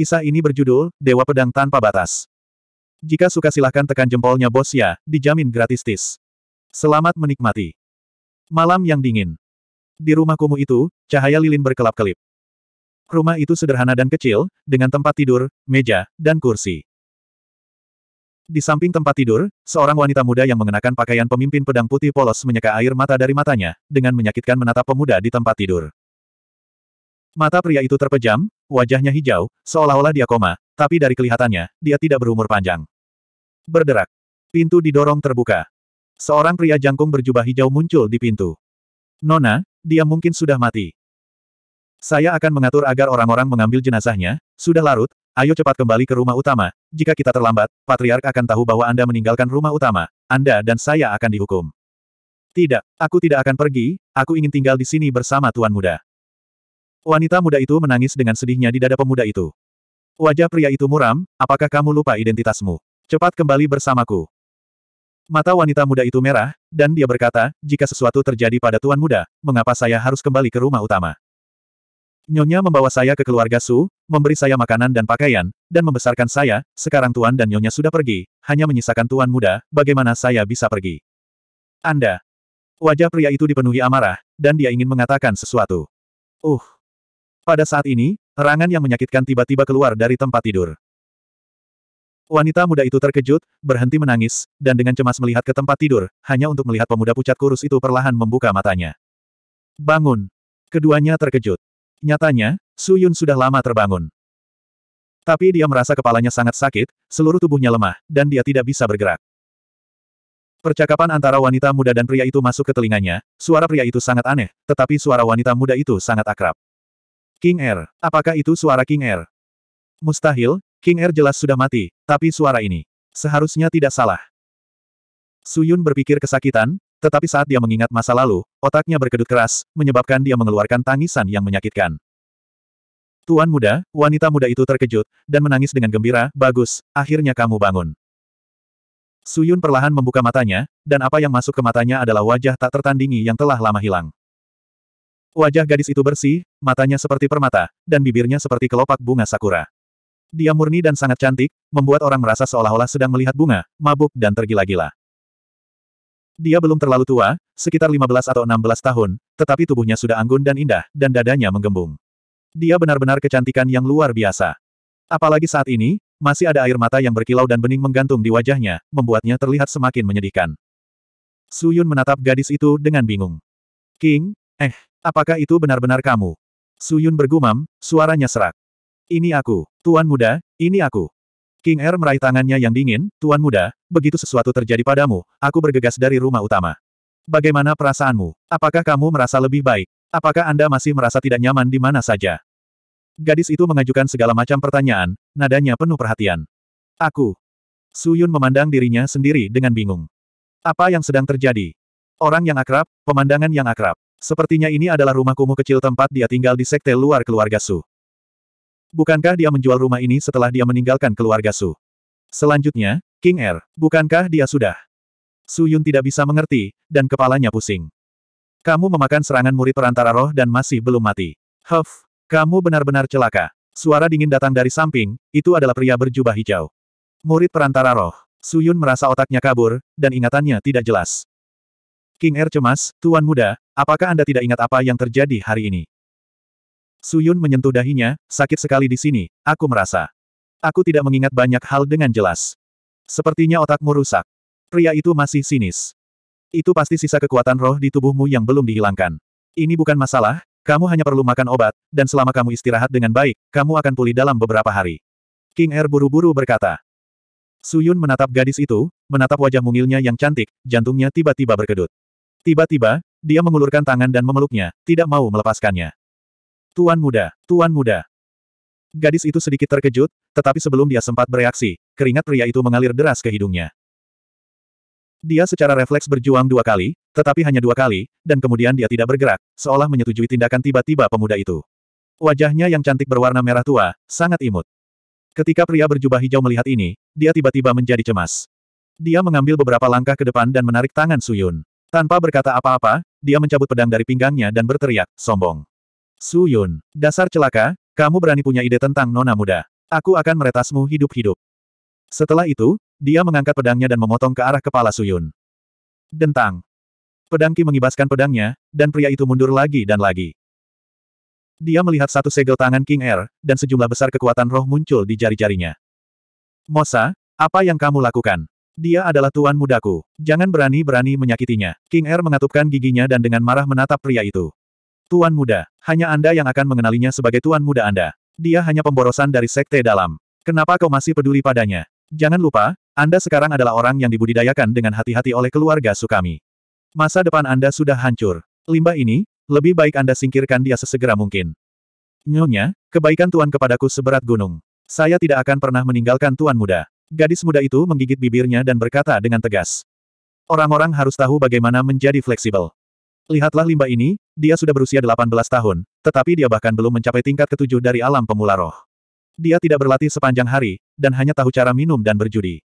Kisah ini berjudul, Dewa Pedang Tanpa Batas. Jika suka silahkan tekan jempolnya bos ya, dijamin gratis tis. Selamat menikmati. Malam yang dingin. Di rumah kumuh itu, cahaya lilin berkelap-kelip. Rumah itu sederhana dan kecil, dengan tempat tidur, meja, dan kursi. Di samping tempat tidur, seorang wanita muda yang mengenakan pakaian pemimpin pedang putih polos menyeka air mata dari matanya, dengan menyakitkan menatap pemuda di tempat tidur. Mata pria itu terpejam, wajahnya hijau, seolah-olah dia koma, tapi dari kelihatannya, dia tidak berumur panjang. Berderak. Pintu didorong terbuka. Seorang pria jangkung berjubah hijau muncul di pintu. Nona, dia mungkin sudah mati. Saya akan mengatur agar orang-orang mengambil jenazahnya, sudah larut, ayo cepat kembali ke rumah utama, jika kita terlambat, Patriark akan tahu bahwa Anda meninggalkan rumah utama, Anda dan saya akan dihukum. Tidak, aku tidak akan pergi, aku ingin tinggal di sini bersama Tuan Muda. Wanita muda itu menangis dengan sedihnya di dada pemuda itu. Wajah pria itu muram, apakah kamu lupa identitasmu? Cepat kembali bersamaku. Mata wanita muda itu merah, dan dia berkata, jika sesuatu terjadi pada tuan muda, mengapa saya harus kembali ke rumah utama? Nyonya membawa saya ke keluarga Su, memberi saya makanan dan pakaian, dan membesarkan saya, sekarang tuan dan nyonya sudah pergi, hanya menyisakan tuan muda, bagaimana saya bisa pergi? Anda, Wajah pria itu dipenuhi amarah, dan dia ingin mengatakan sesuatu. Uh, pada saat ini, erangan yang menyakitkan tiba-tiba keluar dari tempat tidur. Wanita muda itu terkejut, berhenti menangis, dan dengan cemas melihat ke tempat tidur, hanya untuk melihat pemuda pucat kurus itu perlahan membuka matanya. Bangun! Keduanya terkejut. Nyatanya, Su Yun sudah lama terbangun. Tapi dia merasa kepalanya sangat sakit, seluruh tubuhnya lemah, dan dia tidak bisa bergerak. Percakapan antara wanita muda dan pria itu masuk ke telinganya, suara pria itu sangat aneh, tetapi suara wanita muda itu sangat akrab. King Air, apakah itu suara King Air? Mustahil, King Air jelas sudah mati, tapi suara ini seharusnya tidak salah. Suyun berpikir kesakitan, tetapi saat dia mengingat masa lalu, otaknya berkedut keras, menyebabkan dia mengeluarkan tangisan yang menyakitkan. Tuan muda, wanita muda itu terkejut, dan menangis dengan gembira, bagus, akhirnya kamu bangun. Suyun perlahan membuka matanya, dan apa yang masuk ke matanya adalah wajah tak tertandingi yang telah lama hilang. Wajah gadis itu bersih, matanya seperti permata, dan bibirnya seperti kelopak bunga sakura. Dia murni dan sangat cantik, membuat orang merasa seolah-olah sedang melihat bunga, mabuk dan tergila-gila. Dia belum terlalu tua, sekitar 15 atau 16 tahun, tetapi tubuhnya sudah anggun dan indah, dan dadanya menggembung. Dia benar-benar kecantikan yang luar biasa. Apalagi saat ini, masih ada air mata yang berkilau dan bening menggantung di wajahnya, membuatnya terlihat semakin menyedihkan. Suyun menatap gadis itu dengan bingung. King, eh, Apakah itu benar-benar kamu? Suyun bergumam, suaranya serak. Ini aku, Tuan Muda, ini aku. King Er meraih tangannya yang dingin, Tuan Muda, begitu sesuatu terjadi padamu, aku bergegas dari rumah utama. Bagaimana perasaanmu? Apakah kamu merasa lebih baik? Apakah Anda masih merasa tidak nyaman di mana saja? Gadis itu mengajukan segala macam pertanyaan, nadanya penuh perhatian. Aku. Suyun memandang dirinya sendiri dengan bingung. Apa yang sedang terjadi? Orang yang akrab, pemandangan yang akrab. Sepertinya ini adalah rumah kumuh kecil tempat dia tinggal di sekte luar keluarga Su. Bukankah dia menjual rumah ini setelah dia meninggalkan keluarga Su? Selanjutnya, King Er, bukankah dia sudah? Su Yun tidak bisa mengerti, dan kepalanya pusing. Kamu memakan serangan murid perantara roh dan masih belum mati. Huff, kamu benar-benar celaka. Suara dingin datang dari samping, itu adalah pria berjubah hijau. Murid perantara roh. Su Yun merasa otaknya kabur, dan ingatannya tidak jelas. King Er cemas, Tuan Muda, Apakah Anda tidak ingat apa yang terjadi hari ini? Suyun menyentuh dahinya, sakit sekali di sini, aku merasa. Aku tidak mengingat banyak hal dengan jelas. Sepertinya otakmu rusak. Pria itu masih sinis. Itu pasti sisa kekuatan roh di tubuhmu yang belum dihilangkan. Ini bukan masalah, kamu hanya perlu makan obat, dan selama kamu istirahat dengan baik, kamu akan pulih dalam beberapa hari. King Er buru-buru berkata. Suyun menatap gadis itu, menatap wajah mungilnya yang cantik, jantungnya tiba-tiba berkedut. Tiba-tiba, dia mengulurkan tangan dan memeluknya, tidak mau melepaskannya. Tuan muda, tuan muda. Gadis itu sedikit terkejut, tetapi sebelum dia sempat bereaksi, keringat pria itu mengalir deras ke hidungnya. Dia secara refleks berjuang dua kali, tetapi hanya dua kali, dan kemudian dia tidak bergerak, seolah menyetujui tindakan tiba-tiba pemuda itu. Wajahnya yang cantik berwarna merah tua, sangat imut. Ketika pria berjubah hijau melihat ini, dia tiba-tiba menjadi cemas. Dia mengambil beberapa langkah ke depan dan menarik tangan Suyun. Tanpa berkata apa-apa, dia mencabut pedang dari pinggangnya dan berteriak, sombong. Su Yun, dasar celaka, kamu berani punya ide tentang nona muda. Aku akan meretasmu hidup-hidup. Setelah itu, dia mengangkat pedangnya dan memotong ke arah kepala Su Yun. Dentang. Pedang Ki mengibaskan pedangnya, dan pria itu mundur lagi dan lagi. Dia melihat satu segel tangan King Air, dan sejumlah besar kekuatan roh muncul di jari-jarinya. Mosa, apa yang kamu lakukan? Dia adalah tuan mudaku. Jangan berani-berani menyakitinya. King Er mengatupkan giginya dan dengan marah menatap pria itu. Tuan muda, hanya Anda yang akan mengenalinya sebagai tuan muda Anda. Dia hanya pemborosan dari sekte dalam. Kenapa kau masih peduli padanya? Jangan lupa, Anda sekarang adalah orang yang dibudidayakan dengan hati-hati oleh keluarga Sukami. Masa depan Anda sudah hancur. Limbah ini, lebih baik Anda singkirkan dia sesegera mungkin. Nyonya, kebaikan Tuan kepadaku seberat gunung. Saya tidak akan pernah meninggalkan Tuan muda. Gadis muda itu menggigit bibirnya dan berkata dengan tegas. Orang-orang harus tahu bagaimana menjadi fleksibel. Lihatlah limbah ini, dia sudah berusia 18 tahun, tetapi dia bahkan belum mencapai tingkat ketujuh dari alam pemula roh. Dia tidak berlatih sepanjang hari, dan hanya tahu cara minum dan berjudi.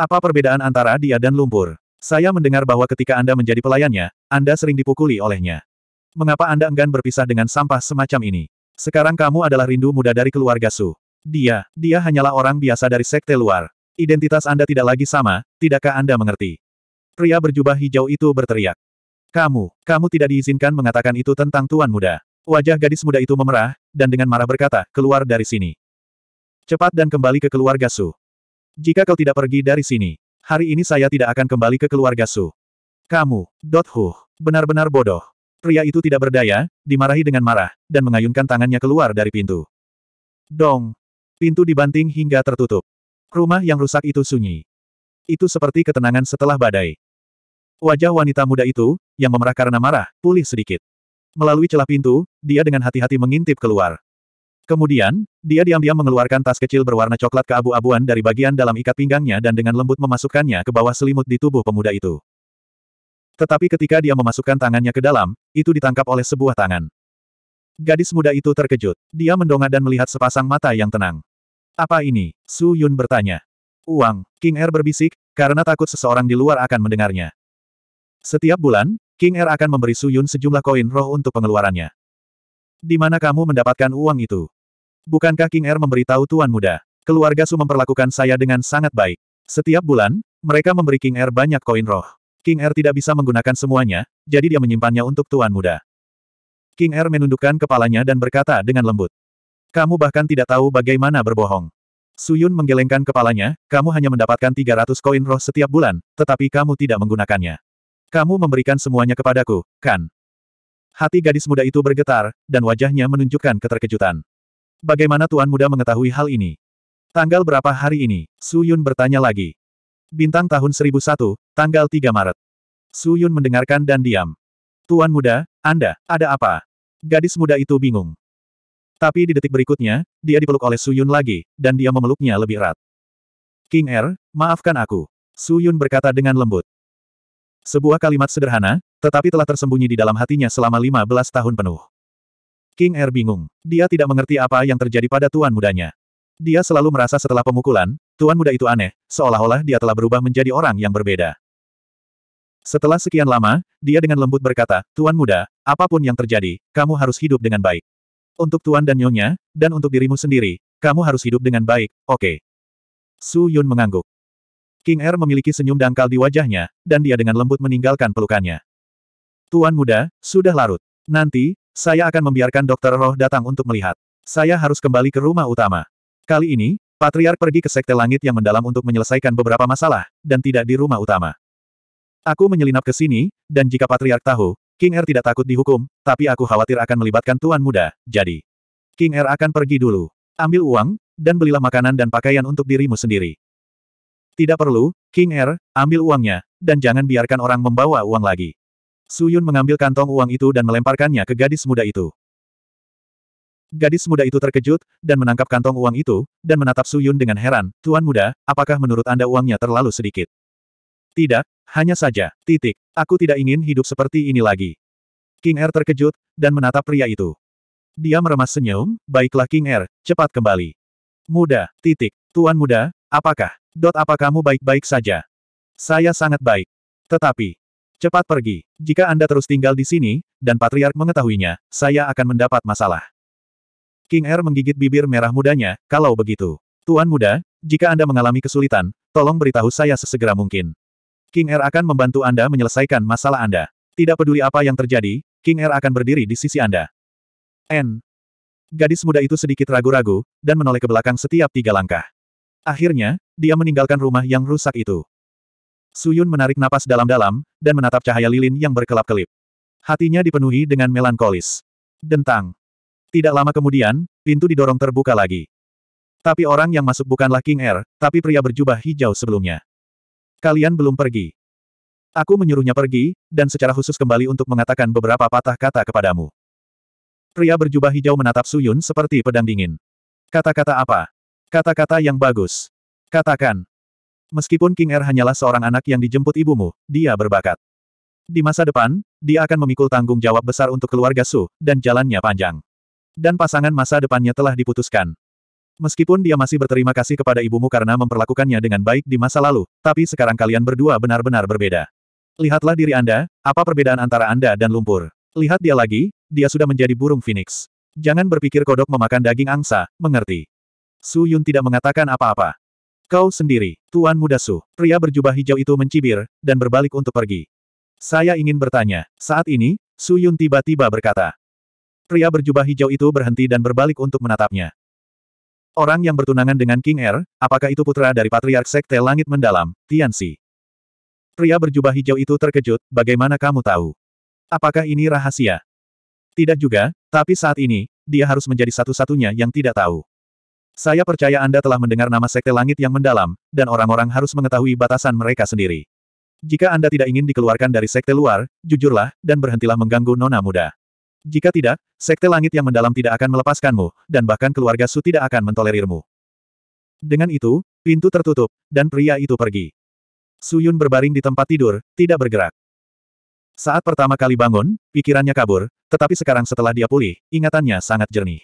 Apa perbedaan antara dia dan lumpur? Saya mendengar bahwa ketika Anda menjadi pelayannya, Anda sering dipukuli olehnya. Mengapa Anda enggan berpisah dengan sampah semacam ini? Sekarang kamu adalah rindu muda dari keluarga Su. Dia, dia hanyalah orang biasa dari sekte luar. Identitas Anda tidak lagi sama, tidakkah Anda mengerti? Pria berjubah hijau itu berteriak. Kamu, kamu tidak diizinkan mengatakan itu tentang tuan muda. Wajah gadis muda itu memerah, dan dengan marah berkata, keluar dari sini. Cepat dan kembali ke keluarga Su. Jika kau tidak pergi dari sini, hari ini saya tidak akan kembali ke keluarga Su. Kamu, Dot huh, benar-benar bodoh. Pria itu tidak berdaya, dimarahi dengan marah, dan mengayunkan tangannya keluar dari pintu. Dong! Pintu dibanting hingga tertutup. Rumah yang rusak itu sunyi. Itu seperti ketenangan setelah badai. Wajah wanita muda itu, yang memerah karena marah, pulih sedikit. Melalui celah pintu, dia dengan hati-hati mengintip keluar. Kemudian, dia diam-diam mengeluarkan tas kecil berwarna coklat keabu-abuan dari bagian dalam ikat pinggangnya dan dengan lembut memasukkannya ke bawah selimut di tubuh pemuda itu. Tetapi ketika dia memasukkan tangannya ke dalam, itu ditangkap oleh sebuah tangan. Gadis muda itu terkejut. Dia mendongak dan melihat sepasang mata yang tenang. Apa ini? Su Yun bertanya. Uang, King Er berbisik, karena takut seseorang di luar akan mendengarnya. Setiap bulan, King Er akan memberi Su Yun sejumlah koin roh untuk pengeluarannya. Di mana kamu mendapatkan uang itu? Bukankah King Er memberitahu Tuan Muda? Keluarga Su memperlakukan saya dengan sangat baik. Setiap bulan, mereka memberi King Er banyak koin roh. King Er tidak bisa menggunakan semuanya, jadi dia menyimpannya untuk Tuan Muda. King Er menundukkan kepalanya dan berkata dengan lembut. Kamu bahkan tidak tahu bagaimana berbohong. Suyun menggelengkan kepalanya, kamu hanya mendapatkan 300 koin roh setiap bulan, tetapi kamu tidak menggunakannya. Kamu memberikan semuanya kepadaku, kan? Hati gadis muda itu bergetar, dan wajahnya menunjukkan keterkejutan. Bagaimana Tuan Muda mengetahui hal ini? Tanggal berapa hari ini? Suyun bertanya lagi. Bintang tahun 1001, tanggal 3 Maret. Suyun mendengarkan dan diam. Tuan muda, Anda, ada apa? Gadis muda itu bingung. Tapi di detik berikutnya, dia dipeluk oleh Su Yun lagi, dan dia memeluknya lebih erat. King Er, maafkan aku. Su Yun berkata dengan lembut. Sebuah kalimat sederhana, tetapi telah tersembunyi di dalam hatinya selama 15 tahun penuh. King Er bingung. Dia tidak mengerti apa yang terjadi pada tuan mudanya. Dia selalu merasa setelah pemukulan, tuan muda itu aneh, seolah-olah dia telah berubah menjadi orang yang berbeda. Setelah sekian lama, dia dengan lembut berkata, Tuan muda, apapun yang terjadi, kamu harus hidup dengan baik. Untuk tuan dan nyonya, dan untuk dirimu sendiri, kamu harus hidup dengan baik, oke. Okay. Su Yun mengangguk. King Er memiliki senyum dangkal di wajahnya, dan dia dengan lembut meninggalkan pelukannya. Tuan muda, sudah larut. Nanti, saya akan membiarkan Dokter Roh datang untuk melihat. Saya harus kembali ke rumah utama. Kali ini, Patriark pergi ke Sekte Langit yang mendalam untuk menyelesaikan beberapa masalah, dan tidak di rumah utama. Aku menyelinap ke sini, dan jika Patriark tahu, King Er tidak takut dihukum, tapi aku khawatir akan melibatkan tuan muda, jadi. King Er akan pergi dulu. Ambil uang, dan belilah makanan dan pakaian untuk dirimu sendiri. Tidak perlu, King Er, ambil uangnya, dan jangan biarkan orang membawa uang lagi. Su Yun mengambil kantong uang itu dan melemparkannya ke gadis muda itu. Gadis muda itu terkejut, dan menangkap kantong uang itu, dan menatap Su Yun dengan heran, Tuan muda, apakah menurut Anda uangnya terlalu sedikit? Tidak, hanya saja, titik. Aku tidak ingin hidup seperti ini lagi. King Er terkejut, dan menatap pria itu. Dia meremas senyum, baiklah King Er, cepat kembali. Muda, titik. Tuan muda, apakah? Dot apa kamu baik-baik saja? Saya sangat baik. Tetapi, cepat pergi. Jika Anda terus tinggal di sini, dan Patriark mengetahuinya, saya akan mendapat masalah. King Er menggigit bibir merah mudanya, kalau begitu. Tuan muda, jika Anda mengalami kesulitan, tolong beritahu saya sesegera mungkin. King R akan membantu Anda menyelesaikan masalah Anda. Tidak peduli apa yang terjadi, King R akan berdiri di sisi Anda. N. Gadis muda itu sedikit ragu-ragu, dan menoleh ke belakang setiap tiga langkah. Akhirnya, dia meninggalkan rumah yang rusak itu. Suyun menarik napas dalam-dalam, dan menatap cahaya lilin yang berkelap-kelip. Hatinya dipenuhi dengan melankolis. Dentang. Tidak lama kemudian, pintu didorong terbuka lagi. Tapi orang yang masuk bukanlah King R, tapi pria berjubah hijau sebelumnya. Kalian belum pergi. Aku menyuruhnya pergi, dan secara khusus kembali untuk mengatakan beberapa patah kata kepadamu. Pria berjubah hijau menatap Suyun seperti pedang dingin. Kata-kata apa? Kata-kata yang bagus. Katakan. Meskipun King Er hanyalah seorang anak yang dijemput ibumu, dia berbakat. Di masa depan, dia akan memikul tanggung jawab besar untuk keluarga Su, dan jalannya panjang. Dan pasangan masa depannya telah diputuskan. Meskipun dia masih berterima kasih kepada ibumu karena memperlakukannya dengan baik di masa lalu, tapi sekarang kalian berdua benar-benar berbeda. Lihatlah diri Anda, apa perbedaan antara Anda dan lumpur. Lihat dia lagi, dia sudah menjadi burung phoenix. Jangan berpikir kodok memakan daging angsa, mengerti. Su Yun tidak mengatakan apa-apa. Kau sendiri, Tuan Muda Su, pria berjubah hijau itu mencibir, dan berbalik untuk pergi. Saya ingin bertanya, saat ini, Su Yun tiba-tiba berkata. Pria berjubah hijau itu berhenti dan berbalik untuk menatapnya. Orang yang bertunangan dengan King Er, apakah itu putra dari Patriark Sekte Langit Mendalam, Tianxi? Pria berjubah hijau itu terkejut, bagaimana kamu tahu? Apakah ini rahasia? Tidak juga, tapi saat ini, dia harus menjadi satu-satunya yang tidak tahu. Saya percaya Anda telah mendengar nama Sekte Langit yang mendalam, dan orang-orang harus mengetahui batasan mereka sendiri. Jika Anda tidak ingin dikeluarkan dari sekte luar, jujurlah, dan berhentilah mengganggu nona muda. Jika tidak, sekte langit yang mendalam tidak akan melepaskanmu, dan bahkan keluarga Su tidak akan mentolerirmu. Dengan itu, pintu tertutup, dan pria itu pergi. Su Yun berbaring di tempat tidur, tidak bergerak. Saat pertama kali bangun, pikirannya kabur, tetapi sekarang setelah dia pulih, ingatannya sangat jernih.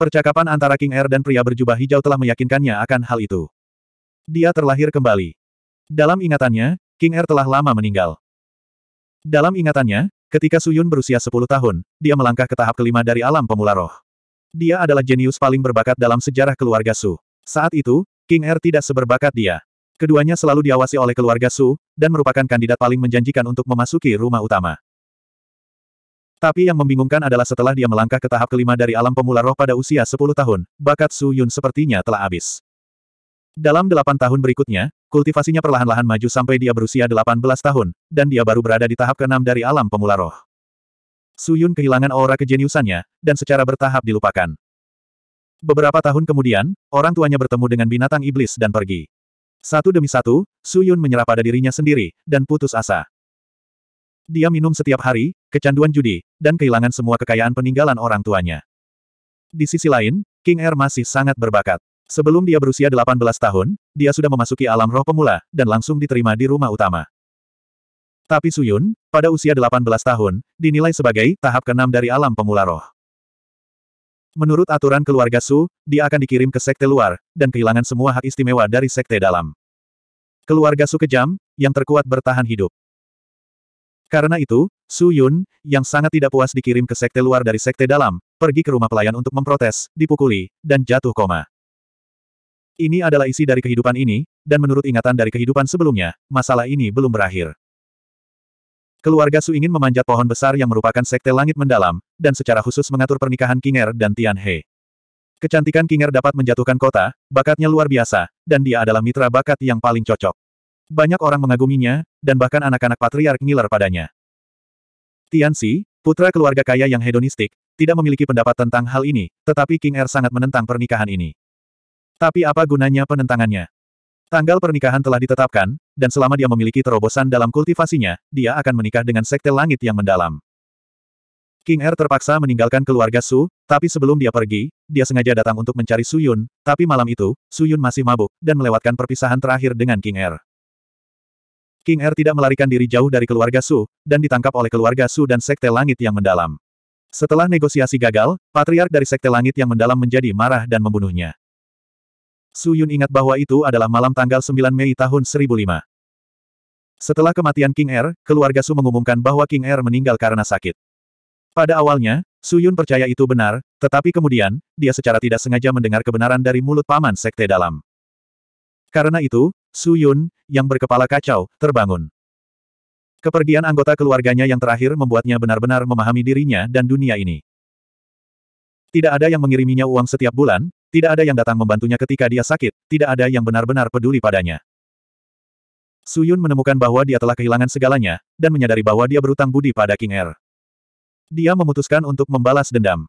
Percakapan antara King Air er dan pria berjubah hijau telah meyakinkannya akan hal itu. Dia terlahir kembali. Dalam ingatannya, King Air er telah lama meninggal. Dalam ingatannya, Ketika Suyun berusia 10 tahun, dia melangkah ke tahap kelima dari alam pemula roh. Dia adalah jenius paling berbakat dalam sejarah keluarga Su. Saat itu, King Er tidak seberbakat dia. Keduanya selalu diawasi oleh keluarga Su, dan merupakan kandidat paling menjanjikan untuk memasuki rumah utama. Tapi yang membingungkan adalah setelah dia melangkah ke tahap kelima dari alam pemula roh pada usia 10 tahun, bakat Su Yun sepertinya telah habis. Dalam delapan tahun berikutnya, kultivasinya perlahan-lahan maju sampai dia berusia delapan belas tahun, dan dia baru berada di tahap keenam dari alam pemula roh. Suyun kehilangan aura kejeniusannya, dan secara bertahap dilupakan. Beberapa tahun kemudian, orang tuanya bertemu dengan binatang iblis dan pergi. Satu demi satu, Suyun menyerah pada dirinya sendiri, dan putus asa. Dia minum setiap hari, kecanduan judi, dan kehilangan semua kekayaan peninggalan orang tuanya. Di sisi lain, King Air er masih sangat berbakat. Sebelum dia berusia 18 tahun, dia sudah memasuki alam roh pemula, dan langsung diterima di rumah utama. Tapi Suyun, pada usia 18 tahun, dinilai sebagai tahap keenam dari alam pemula roh. Menurut aturan keluarga Su, dia akan dikirim ke sekte luar, dan kehilangan semua hak istimewa dari sekte dalam. Keluarga Su kejam, yang terkuat bertahan hidup. Karena itu, Su Yun, yang sangat tidak puas dikirim ke sekte luar dari sekte dalam, pergi ke rumah pelayan untuk memprotes, dipukuli, dan jatuh koma. Ini adalah isi dari kehidupan ini, dan menurut ingatan dari kehidupan sebelumnya, masalah ini belum berakhir. Keluarga Su ingin memanjat pohon besar yang merupakan sekte langit mendalam, dan secara khusus mengatur pernikahan Kinger dan Tian He. Kecantikan Kinger dapat menjatuhkan kota, bakatnya luar biasa, dan dia adalah mitra bakat yang paling cocok. Banyak orang mengaguminya, dan bahkan anak-anak patriark ngiler padanya. Tian Si, putra keluarga kaya yang hedonistik, tidak memiliki pendapat tentang hal ini, tetapi King Er sangat menentang pernikahan ini. Tapi apa gunanya penentangannya? Tanggal pernikahan telah ditetapkan, dan selama dia memiliki terobosan dalam kultivasinya, dia akan menikah dengan sekte langit yang mendalam. King Er terpaksa meninggalkan keluarga Su, tapi sebelum dia pergi, dia sengaja datang untuk mencari Su Yun, tapi malam itu, Su Yun masih mabuk, dan melewatkan perpisahan terakhir dengan King Er. King Er tidak melarikan diri jauh dari keluarga Su, dan ditangkap oleh keluarga Su dan sekte langit yang mendalam. Setelah negosiasi gagal, patriark dari sekte langit yang mendalam menjadi marah dan membunuhnya. Su Yun ingat bahwa itu adalah malam tanggal 9 Mei tahun 1005. Setelah kematian King Er, keluarga Su mengumumkan bahwa King Er meninggal karena sakit. Pada awalnya, Su Yun percaya itu benar, tetapi kemudian, dia secara tidak sengaja mendengar kebenaran dari mulut paman sekte dalam. Karena itu, Su Yun, yang berkepala kacau, terbangun. Kepergian anggota keluarganya yang terakhir membuatnya benar-benar memahami dirinya dan dunia ini. Tidak ada yang mengiriminya uang setiap bulan, tidak ada yang datang membantunya ketika dia sakit, tidak ada yang benar-benar peduli padanya. Suyun menemukan bahwa dia telah kehilangan segalanya, dan menyadari bahwa dia berutang budi pada King Er. Dia memutuskan untuk membalas dendam.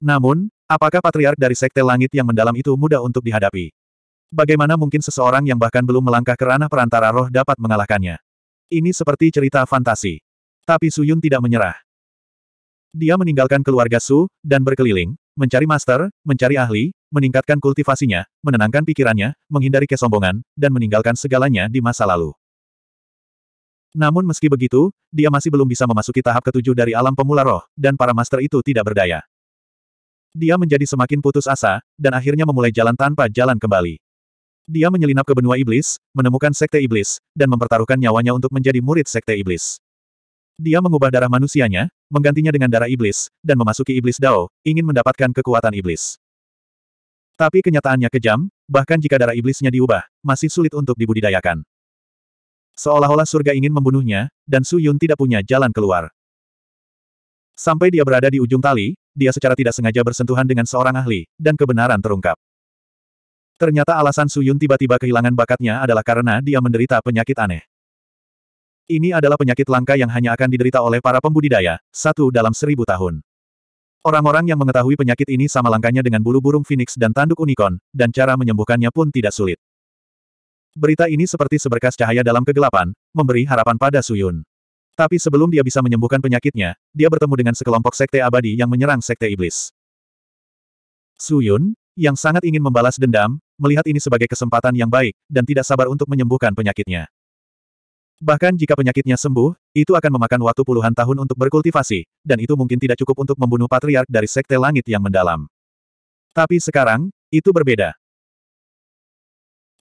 Namun, apakah patriark dari sekte langit yang mendalam itu mudah untuk dihadapi? Bagaimana mungkin seseorang yang bahkan belum melangkah ke ranah perantara roh dapat mengalahkannya? Ini seperti cerita fantasi. Tapi Suyun tidak menyerah. Dia meninggalkan keluarga Su, dan berkeliling, mencari master, mencari ahli, meningkatkan kultivasinya, menenangkan pikirannya, menghindari kesombongan, dan meninggalkan segalanya di masa lalu. Namun meski begitu, dia masih belum bisa memasuki tahap ketujuh dari alam pemula roh, dan para master itu tidak berdaya. Dia menjadi semakin putus asa, dan akhirnya memulai jalan tanpa jalan kembali. Dia menyelinap ke benua iblis, menemukan sekte iblis, dan mempertaruhkan nyawanya untuk menjadi murid sekte iblis. Dia mengubah darah manusianya, menggantinya dengan darah iblis, dan memasuki iblis Dao, ingin mendapatkan kekuatan iblis. Tapi kenyataannya kejam, bahkan jika darah iblisnya diubah, masih sulit untuk dibudidayakan. Seolah-olah surga ingin membunuhnya, dan Su Yun tidak punya jalan keluar. Sampai dia berada di ujung tali, dia secara tidak sengaja bersentuhan dengan seorang ahli, dan kebenaran terungkap. Ternyata alasan Su Yun tiba-tiba kehilangan bakatnya adalah karena dia menderita penyakit aneh. Ini adalah penyakit langka yang hanya akan diderita oleh para pembudidaya, satu dalam seribu tahun. Orang-orang yang mengetahui penyakit ini sama langkanya dengan bulu burung phoenix dan tanduk unicorn, dan cara menyembuhkannya pun tidak sulit. Berita ini seperti seberkas cahaya dalam kegelapan, memberi harapan pada Suyun. Tapi sebelum dia bisa menyembuhkan penyakitnya, dia bertemu dengan sekelompok sekte abadi yang menyerang sekte iblis. Suyun, yang sangat ingin membalas dendam, melihat ini sebagai kesempatan yang baik, dan tidak sabar untuk menyembuhkan penyakitnya. Bahkan jika penyakitnya sembuh, itu akan memakan waktu puluhan tahun untuk berkultivasi, dan itu mungkin tidak cukup untuk membunuh patriark dari sekte langit yang mendalam. Tapi sekarang, itu berbeda.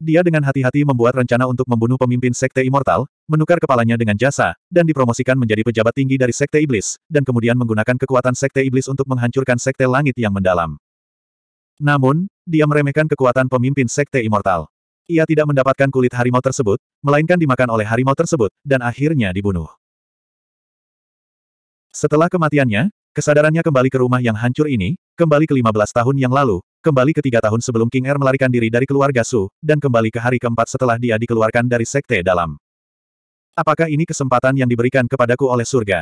Dia dengan hati-hati membuat rencana untuk membunuh pemimpin sekte immortal, menukar kepalanya dengan jasa, dan dipromosikan menjadi pejabat tinggi dari sekte iblis, dan kemudian menggunakan kekuatan sekte iblis untuk menghancurkan sekte langit yang mendalam. Namun, dia meremehkan kekuatan pemimpin sekte immortal. Ia tidak mendapatkan kulit harimau tersebut, melainkan dimakan oleh harimau tersebut, dan akhirnya dibunuh. Setelah kematiannya, kesadarannya kembali ke rumah yang hancur ini, kembali ke 15 tahun yang lalu, kembali ke tiga tahun sebelum King Er melarikan diri dari keluarga Su, dan kembali ke hari keempat setelah dia dikeluarkan dari sekte dalam. Apakah ini kesempatan yang diberikan kepadaku oleh surga?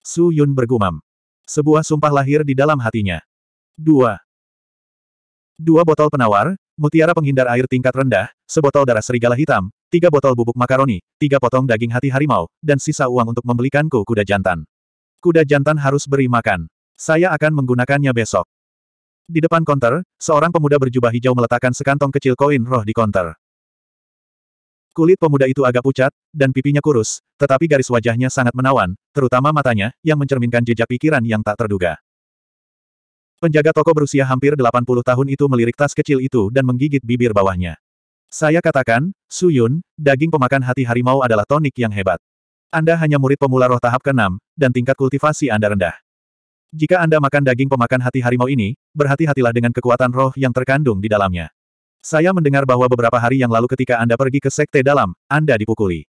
Su Yun bergumam. Sebuah sumpah lahir di dalam hatinya. 2. Dua botol penawar, Mutiara penghindar air tingkat rendah, sebotol darah serigala hitam, tiga botol bubuk makaroni, tiga potong daging hati harimau, dan sisa uang untuk membelikanku kuda jantan. Kuda jantan harus beri makan. Saya akan menggunakannya besok. Di depan konter, seorang pemuda berjubah hijau meletakkan sekantong kecil koin roh di konter. Kulit pemuda itu agak pucat, dan pipinya kurus, tetapi garis wajahnya sangat menawan, terutama matanya, yang mencerminkan jejak pikiran yang tak terduga. Penjaga toko berusia hampir 80 tahun itu melirik tas kecil itu dan menggigit bibir bawahnya. Saya katakan, Suyun, daging pemakan hati harimau adalah tonik yang hebat. Anda hanya murid pemula roh tahap ke-6, dan tingkat kultivasi Anda rendah. Jika Anda makan daging pemakan hati harimau ini, berhati-hatilah dengan kekuatan roh yang terkandung di dalamnya. Saya mendengar bahwa beberapa hari yang lalu ketika Anda pergi ke sekte dalam, Anda dipukuli.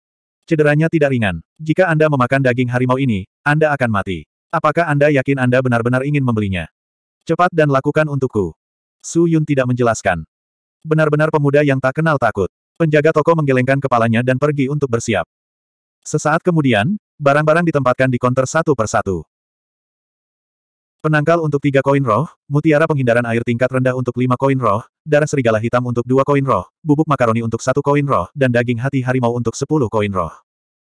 Cederanya tidak ringan. Jika Anda memakan daging harimau ini, Anda akan mati. Apakah Anda yakin Anda benar-benar ingin membelinya? Cepat dan lakukan untukku. Su Yun tidak menjelaskan. Benar-benar pemuda yang tak kenal takut. Penjaga toko menggelengkan kepalanya dan pergi untuk bersiap. Sesaat kemudian, barang-barang ditempatkan di konter satu persatu. Penangkal untuk tiga koin roh, mutiara penghindaran air tingkat rendah untuk lima koin roh, darah serigala hitam untuk dua koin roh, bubuk makaroni untuk satu koin roh, dan daging hati harimau untuk sepuluh koin roh.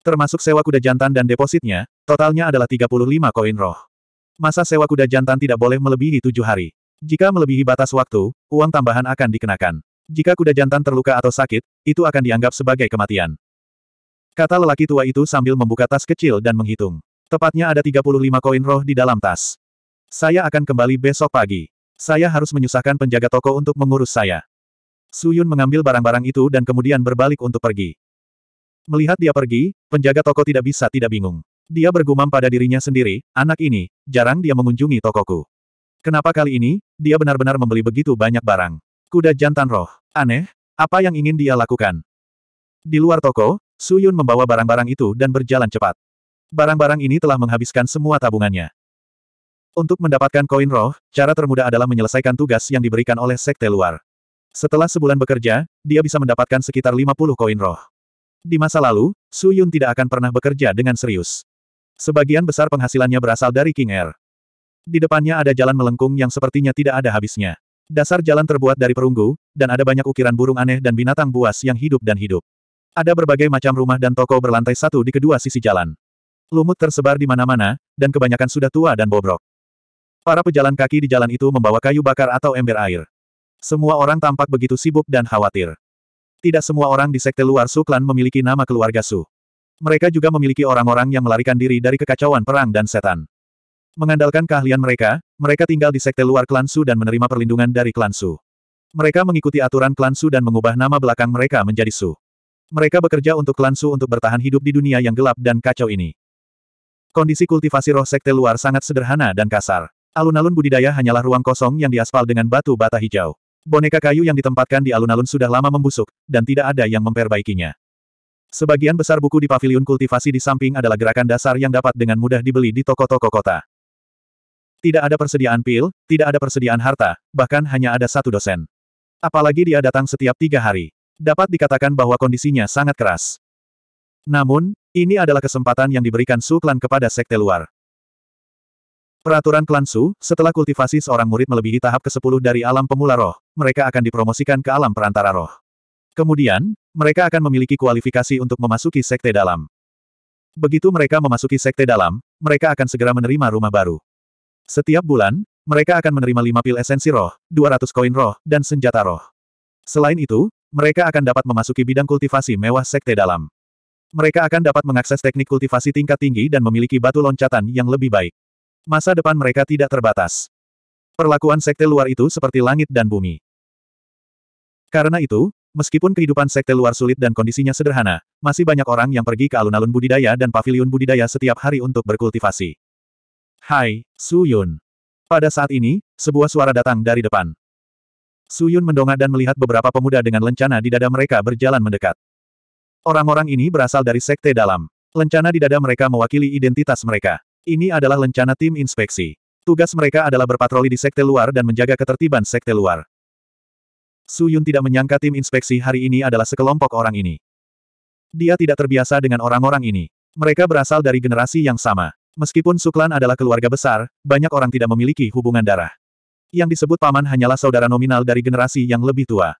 Termasuk sewa kuda jantan dan depositnya, totalnya adalah 35 koin roh. Masa sewa kuda jantan tidak boleh melebihi tujuh hari. Jika melebihi batas waktu, uang tambahan akan dikenakan. Jika kuda jantan terluka atau sakit, itu akan dianggap sebagai kematian. Kata lelaki tua itu sambil membuka tas kecil dan menghitung. Tepatnya ada 35 koin roh di dalam tas. Saya akan kembali besok pagi. Saya harus menyusahkan penjaga toko untuk mengurus saya. Suyun mengambil barang-barang itu dan kemudian berbalik untuk pergi. Melihat dia pergi, penjaga toko tidak bisa tidak bingung. Dia bergumam pada dirinya sendiri, anak ini, jarang dia mengunjungi tokoku. Kenapa kali ini, dia benar-benar membeli begitu banyak barang. Kuda jantan roh. Aneh, apa yang ingin dia lakukan? Di luar toko, Suyun membawa barang-barang itu dan berjalan cepat. Barang-barang ini telah menghabiskan semua tabungannya. Untuk mendapatkan koin roh, cara termudah adalah menyelesaikan tugas yang diberikan oleh sekte luar. Setelah sebulan bekerja, dia bisa mendapatkan sekitar 50 koin roh. Di masa lalu, Suyun tidak akan pernah bekerja dengan serius. Sebagian besar penghasilannya berasal dari King Air. Di depannya ada jalan melengkung yang sepertinya tidak ada habisnya. Dasar jalan terbuat dari perunggu, dan ada banyak ukiran burung aneh dan binatang buas yang hidup dan hidup. Ada berbagai macam rumah dan toko berlantai satu di kedua sisi jalan. Lumut tersebar di mana-mana, dan kebanyakan sudah tua dan bobrok. Para pejalan kaki di jalan itu membawa kayu bakar atau ember air. Semua orang tampak begitu sibuk dan khawatir. Tidak semua orang di sekte luar Suklan memiliki nama keluarga Su. Mereka juga memiliki orang-orang yang melarikan diri dari kekacauan perang dan setan. Mengandalkan keahlian mereka, mereka tinggal di sekte luar klan Su dan menerima perlindungan dari klan Su. Mereka mengikuti aturan klan Su dan mengubah nama belakang mereka menjadi Su. Mereka bekerja untuk klan Su untuk bertahan hidup di dunia yang gelap dan kacau ini. Kondisi kultivasi roh sekte luar sangat sederhana dan kasar. Alun-alun budidaya hanyalah ruang kosong yang diaspal dengan batu bata hijau. Boneka kayu yang ditempatkan di alun-alun sudah lama membusuk, dan tidak ada yang memperbaikinya. Sebagian besar buku di pavilion kultivasi di samping adalah gerakan dasar yang dapat dengan mudah dibeli di toko-toko kota. Tidak ada persediaan pil, tidak ada persediaan harta, bahkan hanya ada satu dosen. Apalagi dia datang setiap tiga hari. Dapat dikatakan bahwa kondisinya sangat keras. Namun, ini adalah kesempatan yang diberikan Su Klan kepada sekte luar. Peraturan klan Su, setelah kultivasi seorang murid melebihi tahap ke-10 dari alam pemula roh, mereka akan dipromosikan ke alam perantara roh. Kemudian, mereka akan memiliki kualifikasi untuk memasuki sekte dalam. Begitu mereka memasuki sekte dalam, mereka akan segera menerima rumah baru. Setiap bulan, mereka akan menerima 5 pil esensi roh, 200 koin roh, dan senjata roh. Selain itu, mereka akan dapat memasuki bidang kultivasi mewah sekte dalam. Mereka akan dapat mengakses teknik kultivasi tingkat tinggi dan memiliki batu loncatan yang lebih baik. Masa depan mereka tidak terbatas. Perlakuan sekte luar itu seperti langit dan bumi. Karena itu, Meskipun kehidupan sekte luar sulit dan kondisinya sederhana, masih banyak orang yang pergi ke alun-alun budidaya dan paviliun budidaya setiap hari untuk berkultivasi. Hai, Su Yun. Pada saat ini, sebuah suara datang dari depan. Su Yun mendongak dan melihat beberapa pemuda dengan lencana di dada mereka berjalan mendekat. Orang-orang ini berasal dari sekte dalam. Lencana di dada mereka mewakili identitas mereka. Ini adalah lencana tim inspeksi. Tugas mereka adalah berpatroli di sekte luar dan menjaga ketertiban sekte luar. Su Yun tidak menyangka tim inspeksi hari ini adalah sekelompok orang ini. Dia tidak terbiasa dengan orang-orang ini. Mereka berasal dari generasi yang sama. Meskipun Suklan adalah keluarga besar, banyak orang tidak memiliki hubungan darah. Yang disebut paman hanyalah saudara nominal dari generasi yang lebih tua.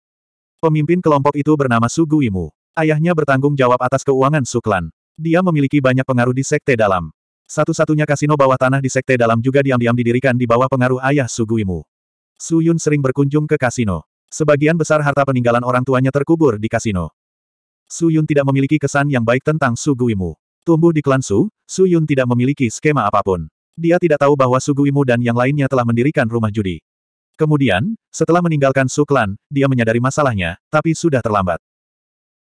Pemimpin kelompok itu bernama Su Guimu. Ayahnya bertanggung jawab atas keuangan Suklan. Dia memiliki banyak pengaruh di sekte dalam. Satu-satunya kasino bawah tanah di sekte dalam juga diam-diam didirikan di bawah pengaruh ayah Su Guimu. Su Yun sering berkunjung ke kasino. Sebagian besar harta peninggalan orang tuanya terkubur di kasino. Su Yun tidak memiliki kesan yang baik tentang Su Guimu. Tumbuh di klan Su, Su Yun tidak memiliki skema apapun. Dia tidak tahu bahwa Su Guimu dan yang lainnya telah mendirikan rumah judi. Kemudian, setelah meninggalkan Su Klan, dia menyadari masalahnya, tapi sudah terlambat.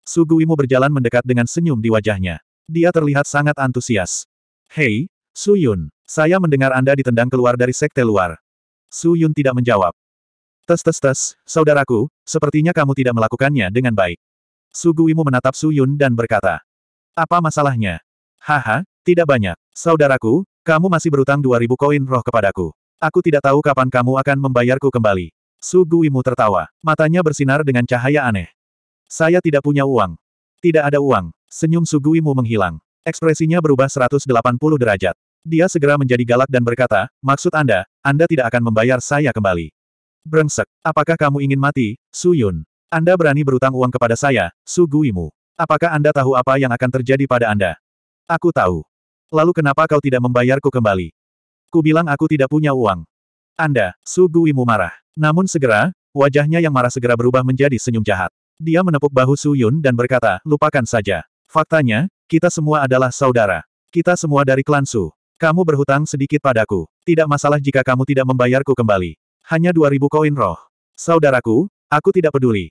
Su Guimu berjalan mendekat dengan senyum di wajahnya. Dia terlihat sangat antusias. Hei, Su Yun, saya mendengar Anda ditendang keluar dari sekte luar. Su Yun tidak menjawab. Tes tes tes, saudaraku, sepertinya kamu tidak melakukannya dengan baik. mu menatap Su Yun dan berkata. Apa masalahnya? Haha, tidak banyak. Saudaraku, kamu masih berutang 2000 koin roh kepadaku. Aku tidak tahu kapan kamu akan membayarku kembali. mu tertawa. Matanya bersinar dengan cahaya aneh. Saya tidak punya uang. Tidak ada uang. Senyum mu menghilang. Ekspresinya berubah 180 derajat. Dia segera menjadi galak dan berkata, maksud Anda, Anda tidak akan membayar saya kembali. Brengsek, apakah kamu ingin mati, Su Yun? Anda berani berutang uang kepada saya, Su Guimu. Apakah Anda tahu apa yang akan terjadi pada Anda? Aku tahu. Lalu kenapa kau tidak membayarku kembali? Ku bilang aku tidak punya uang. Anda, Su Guimu marah. Namun segera, wajahnya yang marah segera berubah menjadi senyum jahat. Dia menepuk bahu Su Yun dan berkata, lupakan saja. Faktanya, kita semua adalah saudara. Kita semua dari klan Su. Kamu berhutang sedikit padaku. Tidak masalah jika kamu tidak membayarku kembali. Hanya 2000 koin roh. Saudaraku, aku tidak peduli.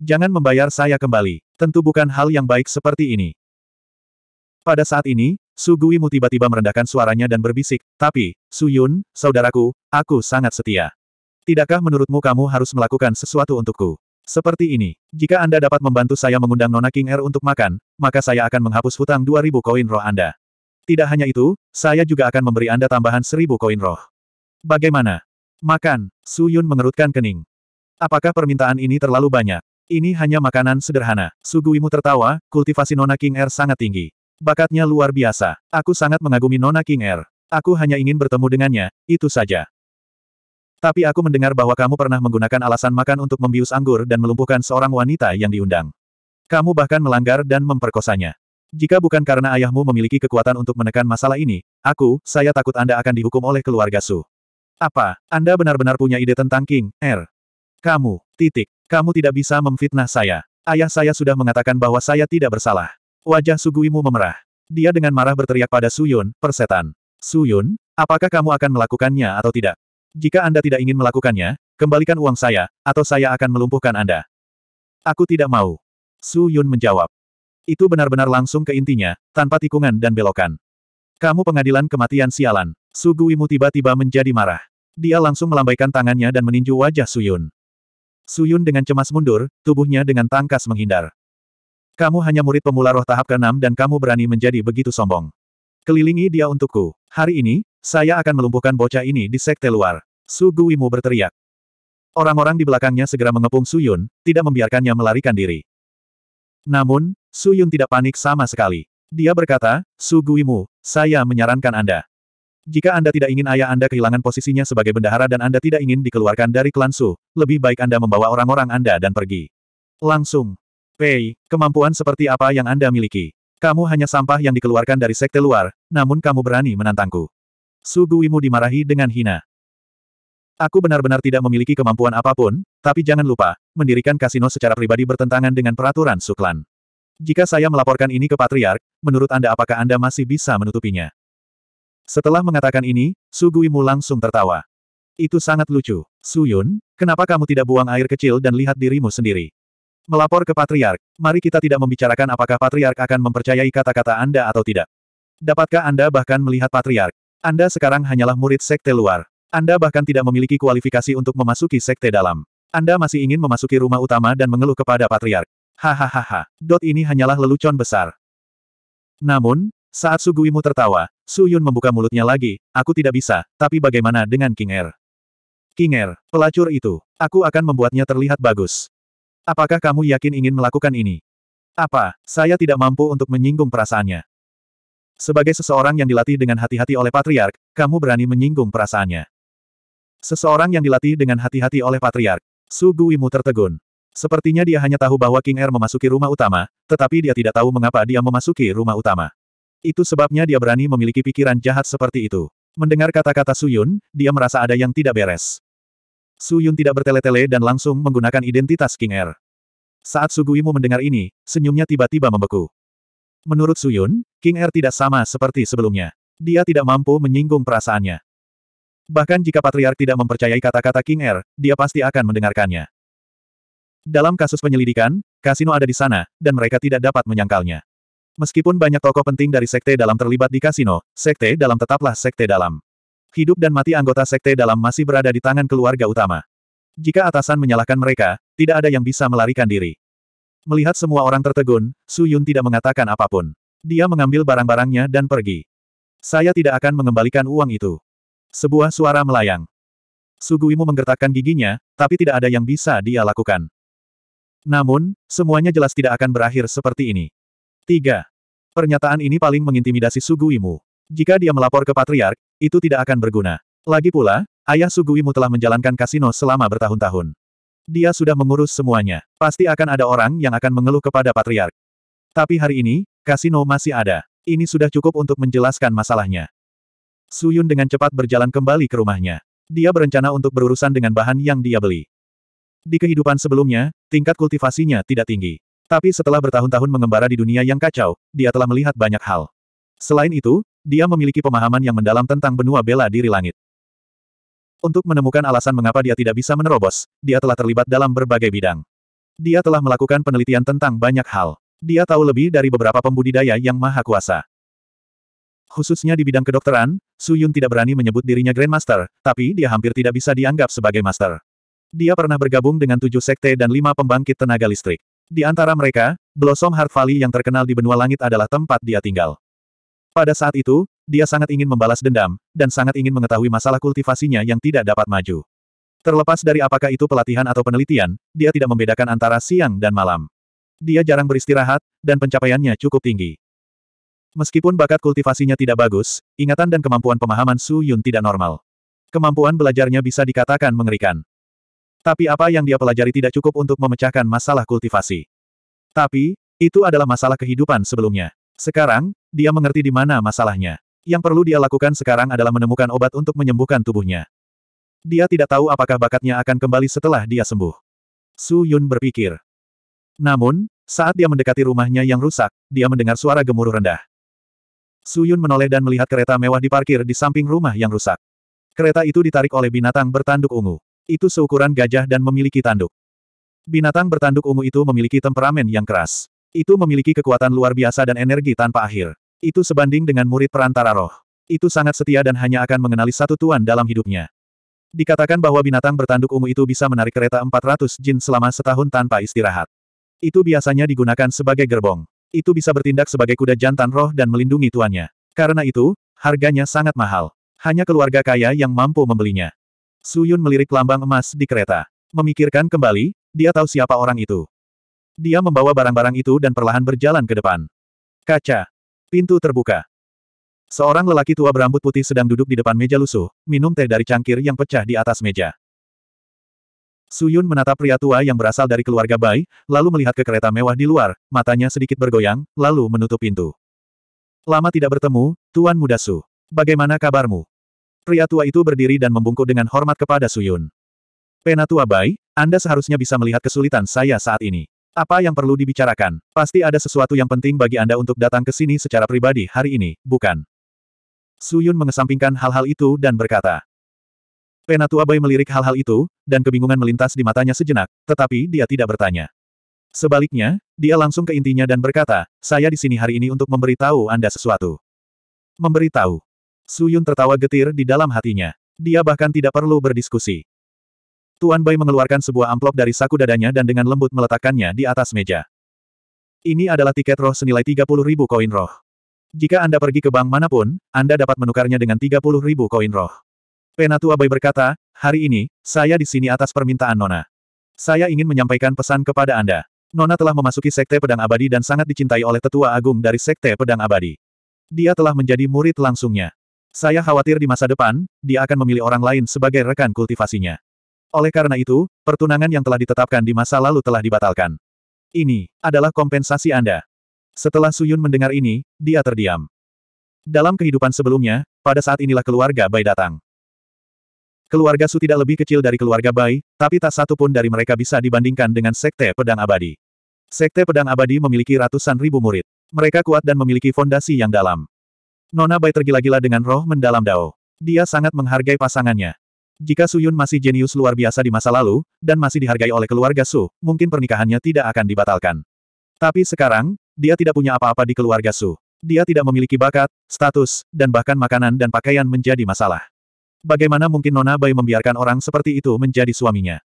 Jangan membayar saya kembali. Tentu bukan hal yang baik seperti ini. Pada saat ini, Sugui tiba-tiba merendahkan suaranya dan berbisik, tapi, Su Yun, saudaraku, aku sangat setia. Tidakkah menurutmu kamu harus melakukan sesuatu untukku? Seperti ini, jika Anda dapat membantu saya mengundang Nona King Er untuk makan, maka saya akan menghapus hutang 2000 koin roh Anda. Tidak hanya itu, saya juga akan memberi Anda tambahan 1000 koin roh. Bagaimana? Makan, Su Yun mengerutkan kening. Apakah permintaan ini terlalu banyak? Ini hanya makanan sederhana. Suguimu tertawa, kultivasi Nona King Er sangat tinggi. Bakatnya luar biasa. Aku sangat mengagumi Nona King Er. Aku hanya ingin bertemu dengannya, itu saja. Tapi aku mendengar bahwa kamu pernah menggunakan alasan makan untuk membius anggur dan melumpuhkan seorang wanita yang diundang. Kamu bahkan melanggar dan memperkosanya. Jika bukan karena ayahmu memiliki kekuatan untuk menekan masalah ini, aku, saya takut Anda akan dihukum oleh keluarga Su. Apa, Anda benar-benar punya ide tentang King, R? Er? Kamu, titik. Kamu tidak bisa memfitnah saya. Ayah saya sudah mengatakan bahwa saya tidak bersalah. Wajah Suguimu memerah. Dia dengan marah berteriak pada Suyun, persetan. Suyun, apakah kamu akan melakukannya atau tidak? Jika Anda tidak ingin melakukannya, kembalikan uang saya, atau saya akan melumpuhkan Anda. Aku tidak mau. Suyun menjawab. Itu benar-benar langsung ke intinya, tanpa tikungan dan belokan. Kamu pengadilan kematian sialan. Suguimu tiba-tiba menjadi marah. Dia langsung melambaikan tangannya dan meninju wajah Suyun. Suyun dengan cemas mundur, tubuhnya dengan tangkas menghindar. Kamu hanya murid pemula roh tahap ke-6 dan kamu berani menjadi begitu sombong. Kelilingi dia untukku. Hari ini, saya akan melumpuhkan bocah ini di sekte luar. Suguimu berteriak. Orang-orang di belakangnya segera mengepung Suyun, tidak membiarkannya melarikan diri. Namun, Suyun tidak panik sama sekali. Dia berkata, Suguimu, saya menyarankan Anda. Jika Anda tidak ingin ayah Anda kehilangan posisinya sebagai bendahara dan Anda tidak ingin dikeluarkan dari klan Su, lebih baik Anda membawa orang-orang Anda dan pergi. Langsung. Pei, kemampuan seperti apa yang Anda miliki? Kamu hanya sampah yang dikeluarkan dari sekte luar, namun kamu berani menantangku. Suguimu dimarahi dengan hina. Aku benar-benar tidak memiliki kemampuan apapun, tapi jangan lupa, mendirikan kasino secara pribadi bertentangan dengan peraturan Suklan. Jika saya melaporkan ini ke Patriark, menurut Anda apakah Anda masih bisa menutupinya? Setelah mengatakan ini, Guimu langsung tertawa. Itu sangat lucu. Su Yun. kenapa kamu tidak buang air kecil dan lihat dirimu sendiri? Melapor ke Patriark, mari kita tidak membicarakan apakah Patriark akan mempercayai kata-kata Anda atau tidak. Dapatkah Anda bahkan melihat Patriark? Anda sekarang hanyalah murid sekte luar. Anda bahkan tidak memiliki kualifikasi untuk memasuki sekte dalam. Anda masih ingin memasuki rumah utama dan mengeluh kepada Patriark. Hahaha, dot ini hanyalah lelucon besar. Namun, saat Suguimu tertawa, Su Yun membuka mulutnya lagi, aku tidak bisa, tapi bagaimana dengan King Er? King Er, pelacur itu, aku akan membuatnya terlihat bagus. Apakah kamu yakin ingin melakukan ini? Apa, saya tidak mampu untuk menyinggung perasaannya. Sebagai seseorang yang dilatih dengan hati-hati oleh Patriark, kamu berani menyinggung perasaannya. Seseorang yang dilatih dengan hati-hati oleh Patriark, Su Guimu tertegun. Sepertinya dia hanya tahu bahwa King Er memasuki rumah utama, tetapi dia tidak tahu mengapa dia memasuki rumah utama. Itu sebabnya dia berani memiliki pikiran jahat seperti itu. Mendengar kata-kata Suyun, dia merasa ada yang tidak beres. Suyun tidak bertele-tele dan langsung menggunakan identitas King Er. Saat Suguimu mendengar ini, senyumnya tiba-tiba membeku. Menurut Suyun, King Er tidak sama seperti sebelumnya. Dia tidak mampu menyinggung perasaannya. Bahkan jika Patriark tidak mempercayai kata-kata King Er, dia pasti akan mendengarkannya. Dalam kasus penyelidikan, kasino ada di sana, dan mereka tidak dapat menyangkalnya. Meskipun banyak tokoh penting dari sekte dalam terlibat di kasino, sekte dalam tetaplah sekte dalam. Hidup dan mati anggota sekte dalam masih berada di tangan keluarga utama. Jika atasan menyalahkan mereka, tidak ada yang bisa melarikan diri. Melihat semua orang tertegun, Su Yun tidak mengatakan apapun. Dia mengambil barang-barangnya dan pergi. Saya tidak akan mengembalikan uang itu. Sebuah suara melayang. Suguimu menggertakkan giginya, tapi tidak ada yang bisa dia lakukan. Namun, semuanya jelas tidak akan berakhir seperti ini. 3. Pernyataan ini paling mengintimidasi Suguimu. Jika dia melapor ke Patriark, itu tidak akan berguna. Lagi pula, ayah Suguimu telah menjalankan kasino selama bertahun-tahun. Dia sudah mengurus semuanya. Pasti akan ada orang yang akan mengeluh kepada Patriark. Tapi hari ini, kasino masih ada. Ini sudah cukup untuk menjelaskan masalahnya. Suyun dengan cepat berjalan kembali ke rumahnya. Dia berencana untuk berurusan dengan bahan yang dia beli. Di kehidupan sebelumnya, tingkat kultivasinya tidak tinggi. Tapi setelah bertahun-tahun mengembara di dunia yang kacau, dia telah melihat banyak hal. Selain itu, dia memiliki pemahaman yang mendalam tentang benua bela diri langit. Untuk menemukan alasan mengapa dia tidak bisa menerobos, dia telah terlibat dalam berbagai bidang. Dia telah melakukan penelitian tentang banyak hal. Dia tahu lebih dari beberapa pembudidaya yang maha kuasa. Khususnya di bidang kedokteran, Su Yun tidak berani menyebut dirinya Grandmaster, tapi dia hampir tidak bisa dianggap sebagai master. Dia pernah bergabung dengan tujuh sekte dan lima pembangkit tenaga listrik. Di antara mereka, Blossom Heart Valley yang terkenal di benua langit adalah tempat dia tinggal. Pada saat itu, dia sangat ingin membalas dendam, dan sangat ingin mengetahui masalah kultivasinya yang tidak dapat maju. Terlepas dari apakah itu pelatihan atau penelitian, dia tidak membedakan antara siang dan malam. Dia jarang beristirahat, dan pencapaiannya cukup tinggi. Meskipun bakat kultivasinya tidak bagus, ingatan dan kemampuan pemahaman Su Yun tidak normal. Kemampuan belajarnya bisa dikatakan mengerikan. Tapi apa yang dia pelajari tidak cukup untuk memecahkan masalah kultivasi. Tapi, itu adalah masalah kehidupan sebelumnya. Sekarang, dia mengerti di mana masalahnya. Yang perlu dia lakukan sekarang adalah menemukan obat untuk menyembuhkan tubuhnya. Dia tidak tahu apakah bakatnya akan kembali setelah dia sembuh. Su Yun berpikir. Namun, saat dia mendekati rumahnya yang rusak, dia mendengar suara gemuruh rendah. Su Yun menoleh dan melihat kereta mewah diparkir di samping rumah yang rusak. Kereta itu ditarik oleh binatang bertanduk ungu. Itu seukuran gajah dan memiliki tanduk. Binatang bertanduk ungu itu memiliki temperamen yang keras. Itu memiliki kekuatan luar biasa dan energi tanpa akhir. Itu sebanding dengan murid perantara roh. Itu sangat setia dan hanya akan mengenali satu tuan dalam hidupnya. Dikatakan bahwa binatang bertanduk ungu itu bisa menarik kereta 400 jin selama setahun tanpa istirahat. Itu biasanya digunakan sebagai gerbong. Itu bisa bertindak sebagai kuda jantan roh dan melindungi tuannya. Karena itu, harganya sangat mahal. Hanya keluarga kaya yang mampu membelinya. Suyun melirik lambang emas di kereta. Memikirkan kembali, dia tahu siapa orang itu. Dia membawa barang-barang itu dan perlahan berjalan ke depan. Kaca. Pintu terbuka. Seorang lelaki tua berambut putih sedang duduk di depan meja lusuh, minum teh dari cangkir yang pecah di atas meja. Suyun menatap pria tua yang berasal dari keluarga Bai, lalu melihat ke kereta mewah di luar, matanya sedikit bergoyang, lalu menutup pintu. Lama tidak bertemu, Tuan Muda Su. Bagaimana kabarmu? Pria tua itu berdiri dan membungkuk dengan hormat kepada Suyun. Penatua Bai, Anda seharusnya bisa melihat kesulitan saya saat ini. Apa yang perlu dibicarakan? Pasti ada sesuatu yang penting bagi Anda untuk datang ke sini secara pribadi hari ini, bukan? Suyun mengesampingkan hal-hal itu dan berkata. Penatua Bai melirik hal-hal itu, dan kebingungan melintas di matanya sejenak, tetapi dia tidak bertanya. Sebaliknya, dia langsung ke intinya dan berkata, saya di sini hari ini untuk memberitahu Anda sesuatu. Memberitahu. Su Yun tertawa getir di dalam hatinya. Dia bahkan tidak perlu berdiskusi. Tuan Bai mengeluarkan sebuah amplop dari saku dadanya dan dengan lembut meletakkannya di atas meja. Ini adalah tiket roh senilai 30 ribu koin roh. Jika Anda pergi ke bank manapun, Anda dapat menukarnya dengan 30 ribu koin roh. Penatua Bai berkata, hari ini, saya di sini atas permintaan Nona. Saya ingin menyampaikan pesan kepada Anda. Nona telah memasuki Sekte Pedang Abadi dan sangat dicintai oleh Tetua Agung dari Sekte Pedang Abadi. Dia telah menjadi murid langsungnya. Saya khawatir di masa depan, dia akan memilih orang lain sebagai rekan kultivasinya. Oleh karena itu, pertunangan yang telah ditetapkan di masa lalu telah dibatalkan. Ini adalah kompensasi Anda. Setelah Suyun mendengar ini, dia terdiam. Dalam kehidupan sebelumnya, pada saat inilah keluarga Bai datang. Keluarga Su tidak lebih kecil dari keluarga Bai, tapi tak satu pun dari mereka bisa dibandingkan dengan Sekte Pedang Abadi. Sekte Pedang Abadi memiliki ratusan ribu murid. Mereka kuat dan memiliki fondasi yang dalam. Nona Bai tergila-gila dengan roh mendalam Dao. Dia sangat menghargai pasangannya. Jika Su Yun masih jenius luar biasa di masa lalu, dan masih dihargai oleh keluarga Su, mungkin pernikahannya tidak akan dibatalkan. Tapi sekarang, dia tidak punya apa-apa di keluarga Su. Dia tidak memiliki bakat, status, dan bahkan makanan dan pakaian menjadi masalah. Bagaimana mungkin Nona Bai membiarkan orang seperti itu menjadi suaminya?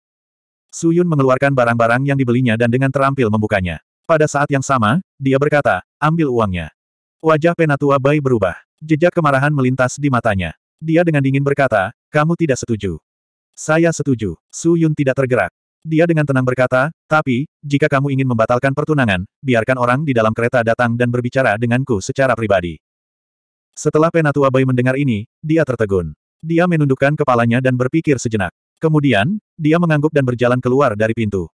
Su Yun mengeluarkan barang-barang yang dibelinya dan dengan terampil membukanya. Pada saat yang sama, dia berkata, ambil uangnya. Wajah penatua Bai berubah. Jejak kemarahan melintas di matanya. Dia dengan dingin berkata, kamu tidak setuju. Saya setuju. Su Yun tidak tergerak. Dia dengan tenang berkata, tapi, jika kamu ingin membatalkan pertunangan, biarkan orang di dalam kereta datang dan berbicara denganku secara pribadi. Setelah Penatua Bai mendengar ini, dia tertegun. Dia menundukkan kepalanya dan berpikir sejenak. Kemudian, dia mengangguk dan berjalan keluar dari pintu.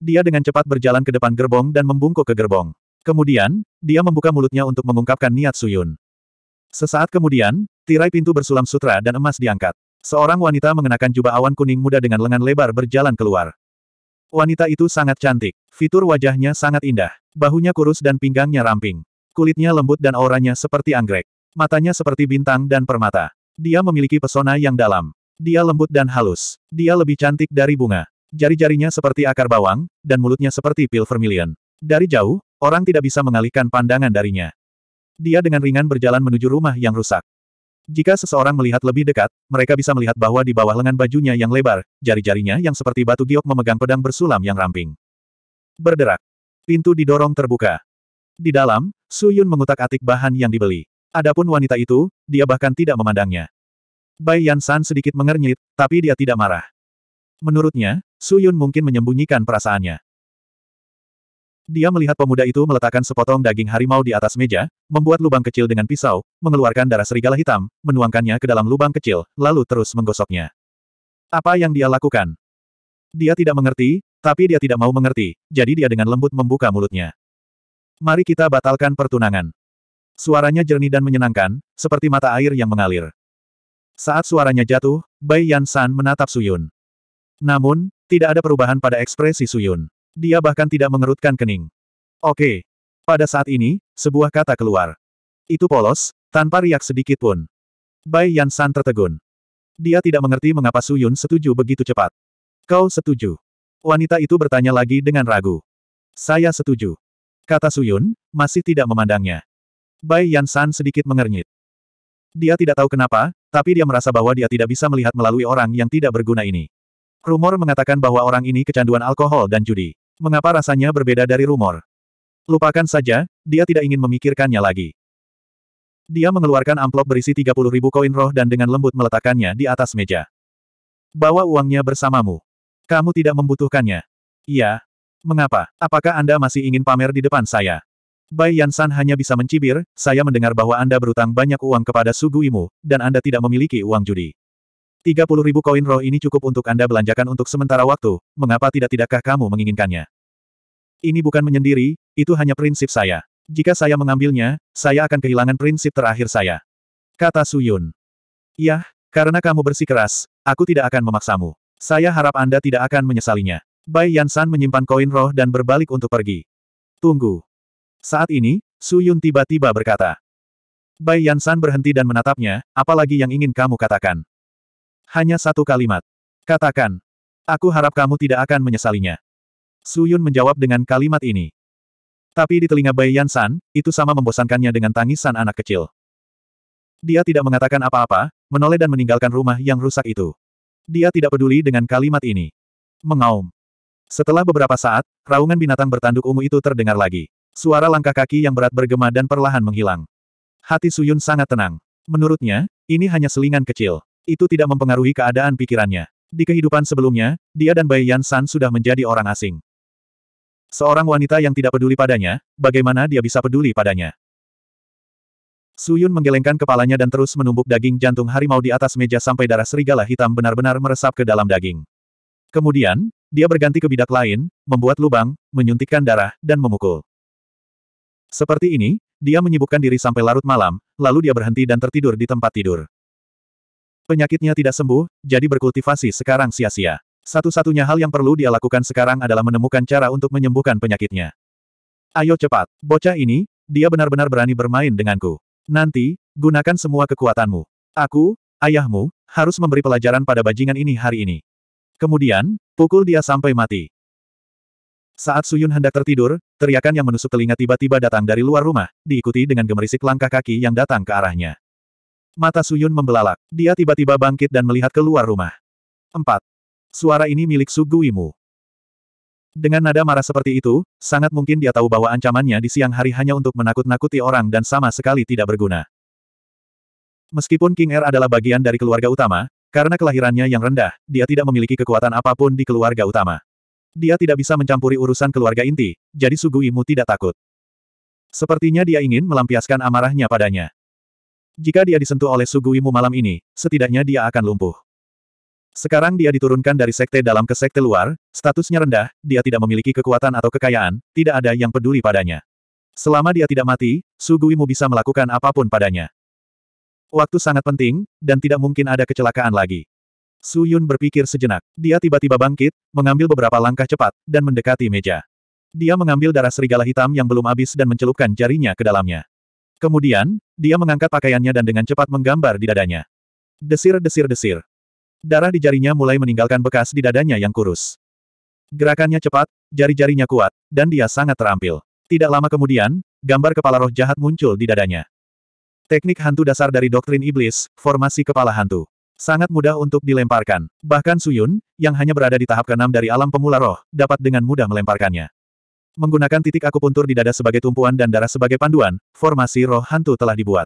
Dia dengan cepat berjalan ke depan gerbong dan membungkuk ke gerbong. Kemudian, dia membuka mulutnya untuk mengungkapkan niat Suyun. Sesaat kemudian, tirai pintu bersulam sutra dan emas diangkat. Seorang wanita mengenakan jubah awan kuning muda dengan lengan lebar berjalan keluar. Wanita itu sangat cantik. Fitur wajahnya sangat indah. Bahunya kurus dan pinggangnya ramping. Kulitnya lembut dan auranya seperti anggrek. Matanya seperti bintang dan permata. Dia memiliki pesona yang dalam. Dia lembut dan halus. Dia lebih cantik dari bunga. Jari-jarinya seperti akar bawang, dan mulutnya seperti pil vermilion. Dari jauh, Orang tidak bisa mengalihkan pandangan darinya. Dia dengan ringan berjalan menuju rumah yang rusak. Jika seseorang melihat lebih dekat, mereka bisa melihat bahwa di bawah lengan bajunya yang lebar, jari-jarinya yang seperti batu giok memegang pedang bersulam yang ramping. Berderak. Pintu didorong terbuka. Di dalam, Yun mengutak-atik bahan yang dibeli. Adapun wanita itu, dia bahkan tidak memandangnya. Bai San sedikit mengernyit, tapi dia tidak marah. Menurutnya, Yun mungkin menyembunyikan perasaannya. Dia melihat pemuda itu meletakkan sepotong daging harimau di atas meja, membuat lubang kecil dengan pisau, mengeluarkan darah serigala hitam, menuangkannya ke dalam lubang kecil, lalu terus menggosoknya. Apa yang dia lakukan? Dia tidak mengerti, tapi dia tidak mau mengerti, jadi dia dengan lembut membuka mulutnya. Mari kita batalkan pertunangan. Suaranya jernih dan menyenangkan, seperti mata air yang mengalir. Saat suaranya jatuh, Bai Yan San menatap Suyun. Namun, tidak ada perubahan pada ekspresi Suyun. Dia bahkan tidak mengerutkan kening. Oke. Pada saat ini, sebuah kata keluar. Itu polos, tanpa riak sedikit pun. Bai Yan San tertegun. Dia tidak mengerti mengapa Su Yun setuju begitu cepat. Kau setuju? Wanita itu bertanya lagi dengan ragu. Saya setuju. Kata Su Yun, masih tidak memandangnya. Bai Yan San sedikit mengernyit. Dia tidak tahu kenapa, tapi dia merasa bahwa dia tidak bisa melihat melalui orang yang tidak berguna ini. Rumor mengatakan bahwa orang ini kecanduan alkohol dan judi. Mengapa rasanya berbeda dari rumor? Lupakan saja, dia tidak ingin memikirkannya lagi. Dia mengeluarkan amplop berisi 30 ribu koin roh dan dengan lembut meletakkannya di atas meja. Bawa uangnya bersamamu. Kamu tidak membutuhkannya. Iya. Mengapa? Apakah Anda masih ingin pamer di depan saya? Bai Yansan hanya bisa mencibir, saya mendengar bahwa Anda berutang banyak uang kepada Suguimu, dan Anda tidak memiliki uang judi. 30 ribu koin roh ini cukup untuk Anda belanjakan untuk sementara waktu, mengapa tidak tidakkah kamu menginginkannya? Ini bukan menyendiri, itu hanya prinsip saya. Jika saya mengambilnya, saya akan kehilangan prinsip terakhir saya. Kata Suyun. Yah, karena kamu bersikeras, aku tidak akan memaksamu. Saya harap Anda tidak akan menyesalinya. Bai Yansan menyimpan koin roh dan berbalik untuk pergi. Tunggu. Saat ini, Suyun tiba-tiba berkata. Bai Yansan berhenti dan menatapnya, apalagi yang ingin kamu katakan. Hanya satu kalimat. Katakan. Aku harap kamu tidak akan menyesalinya. Su Yun menjawab dengan kalimat ini. Tapi di telinga Bai San, itu sama membosankannya dengan tangisan anak kecil. Dia tidak mengatakan apa-apa, menoleh dan meninggalkan rumah yang rusak itu. Dia tidak peduli dengan kalimat ini. Mengaum. Setelah beberapa saat, raungan binatang bertanduk ungu itu terdengar lagi. Suara langkah kaki yang berat bergema dan perlahan menghilang. Hati Suyun sangat tenang. Menurutnya, ini hanya selingan kecil. Itu tidak mempengaruhi keadaan pikirannya. Di kehidupan sebelumnya, dia dan Bai Yan San sudah menjadi orang asing. Seorang wanita yang tidak peduli padanya, bagaimana dia bisa peduli padanya? Suyun menggelengkan kepalanya dan terus menumbuk daging jantung harimau di atas meja sampai darah serigala hitam benar-benar meresap ke dalam daging. Kemudian, dia berganti ke bidak lain, membuat lubang, menyuntikkan darah, dan memukul. Seperti ini, dia menyibukkan diri sampai larut malam, lalu dia berhenti dan tertidur di tempat tidur. Penyakitnya tidak sembuh, jadi berkultivasi sekarang sia-sia. Satu-satunya hal yang perlu dia lakukan sekarang adalah menemukan cara untuk menyembuhkan penyakitnya. Ayo cepat, bocah ini, dia benar-benar berani bermain denganku. Nanti, gunakan semua kekuatanmu. Aku, ayahmu, harus memberi pelajaran pada bajingan ini hari ini. Kemudian, pukul dia sampai mati. Saat Suyun hendak tertidur, teriakan yang menusuk telinga tiba-tiba datang dari luar rumah, diikuti dengan gemerisik langkah kaki yang datang ke arahnya. Mata Suyun membelalak. Dia tiba-tiba bangkit dan melihat keluar rumah. 4. Suara ini milik Suguimu. Dengan nada marah seperti itu, sangat mungkin dia tahu bahwa ancamannya di siang hari hanya untuk menakut-nakuti orang dan sama sekali tidak berguna. Meskipun King Er adalah bagian dari keluarga utama, karena kelahirannya yang rendah, dia tidak memiliki kekuatan apapun di keluarga utama. Dia tidak bisa mencampuri urusan keluarga inti, jadi Suguimu tidak takut. Sepertinya dia ingin melampiaskan amarahnya padanya. Jika dia disentuh oleh Suguimu malam ini, setidaknya dia akan lumpuh. Sekarang dia diturunkan dari sekte dalam ke sekte luar, statusnya rendah, dia tidak memiliki kekuatan atau kekayaan, tidak ada yang peduli padanya. Selama dia tidak mati, Suguimu bisa melakukan apapun padanya. Waktu sangat penting, dan tidak mungkin ada kecelakaan lagi. Su Yun berpikir sejenak. Dia tiba-tiba bangkit, mengambil beberapa langkah cepat, dan mendekati meja. Dia mengambil darah serigala hitam yang belum habis dan mencelupkan jarinya ke dalamnya. Kemudian, dia mengangkat pakaiannya dan dengan cepat menggambar di dadanya. Desir-desir-desir. Darah di jarinya mulai meninggalkan bekas di dadanya yang kurus. Gerakannya cepat, jari-jarinya kuat, dan dia sangat terampil. Tidak lama kemudian, gambar kepala roh jahat muncul di dadanya. Teknik hantu dasar dari doktrin iblis, formasi kepala hantu. Sangat mudah untuk dilemparkan. Bahkan Suyun, yang hanya berada di tahap keenam dari alam pemula roh, dapat dengan mudah melemparkannya. Menggunakan titik akupuntur di dada sebagai tumpuan dan darah sebagai panduan, formasi roh hantu telah dibuat.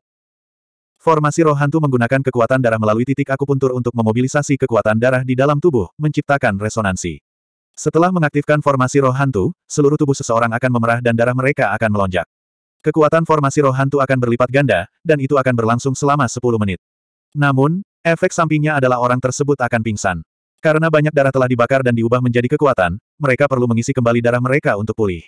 Formasi roh hantu menggunakan kekuatan darah melalui titik akupuntur untuk memobilisasi kekuatan darah di dalam tubuh, menciptakan resonansi. Setelah mengaktifkan formasi roh hantu, seluruh tubuh seseorang akan memerah dan darah mereka akan melonjak. Kekuatan formasi roh hantu akan berlipat ganda, dan itu akan berlangsung selama 10 menit. Namun, efek sampingnya adalah orang tersebut akan pingsan. Karena banyak darah telah dibakar dan diubah menjadi kekuatan, mereka perlu mengisi kembali darah mereka untuk pulih.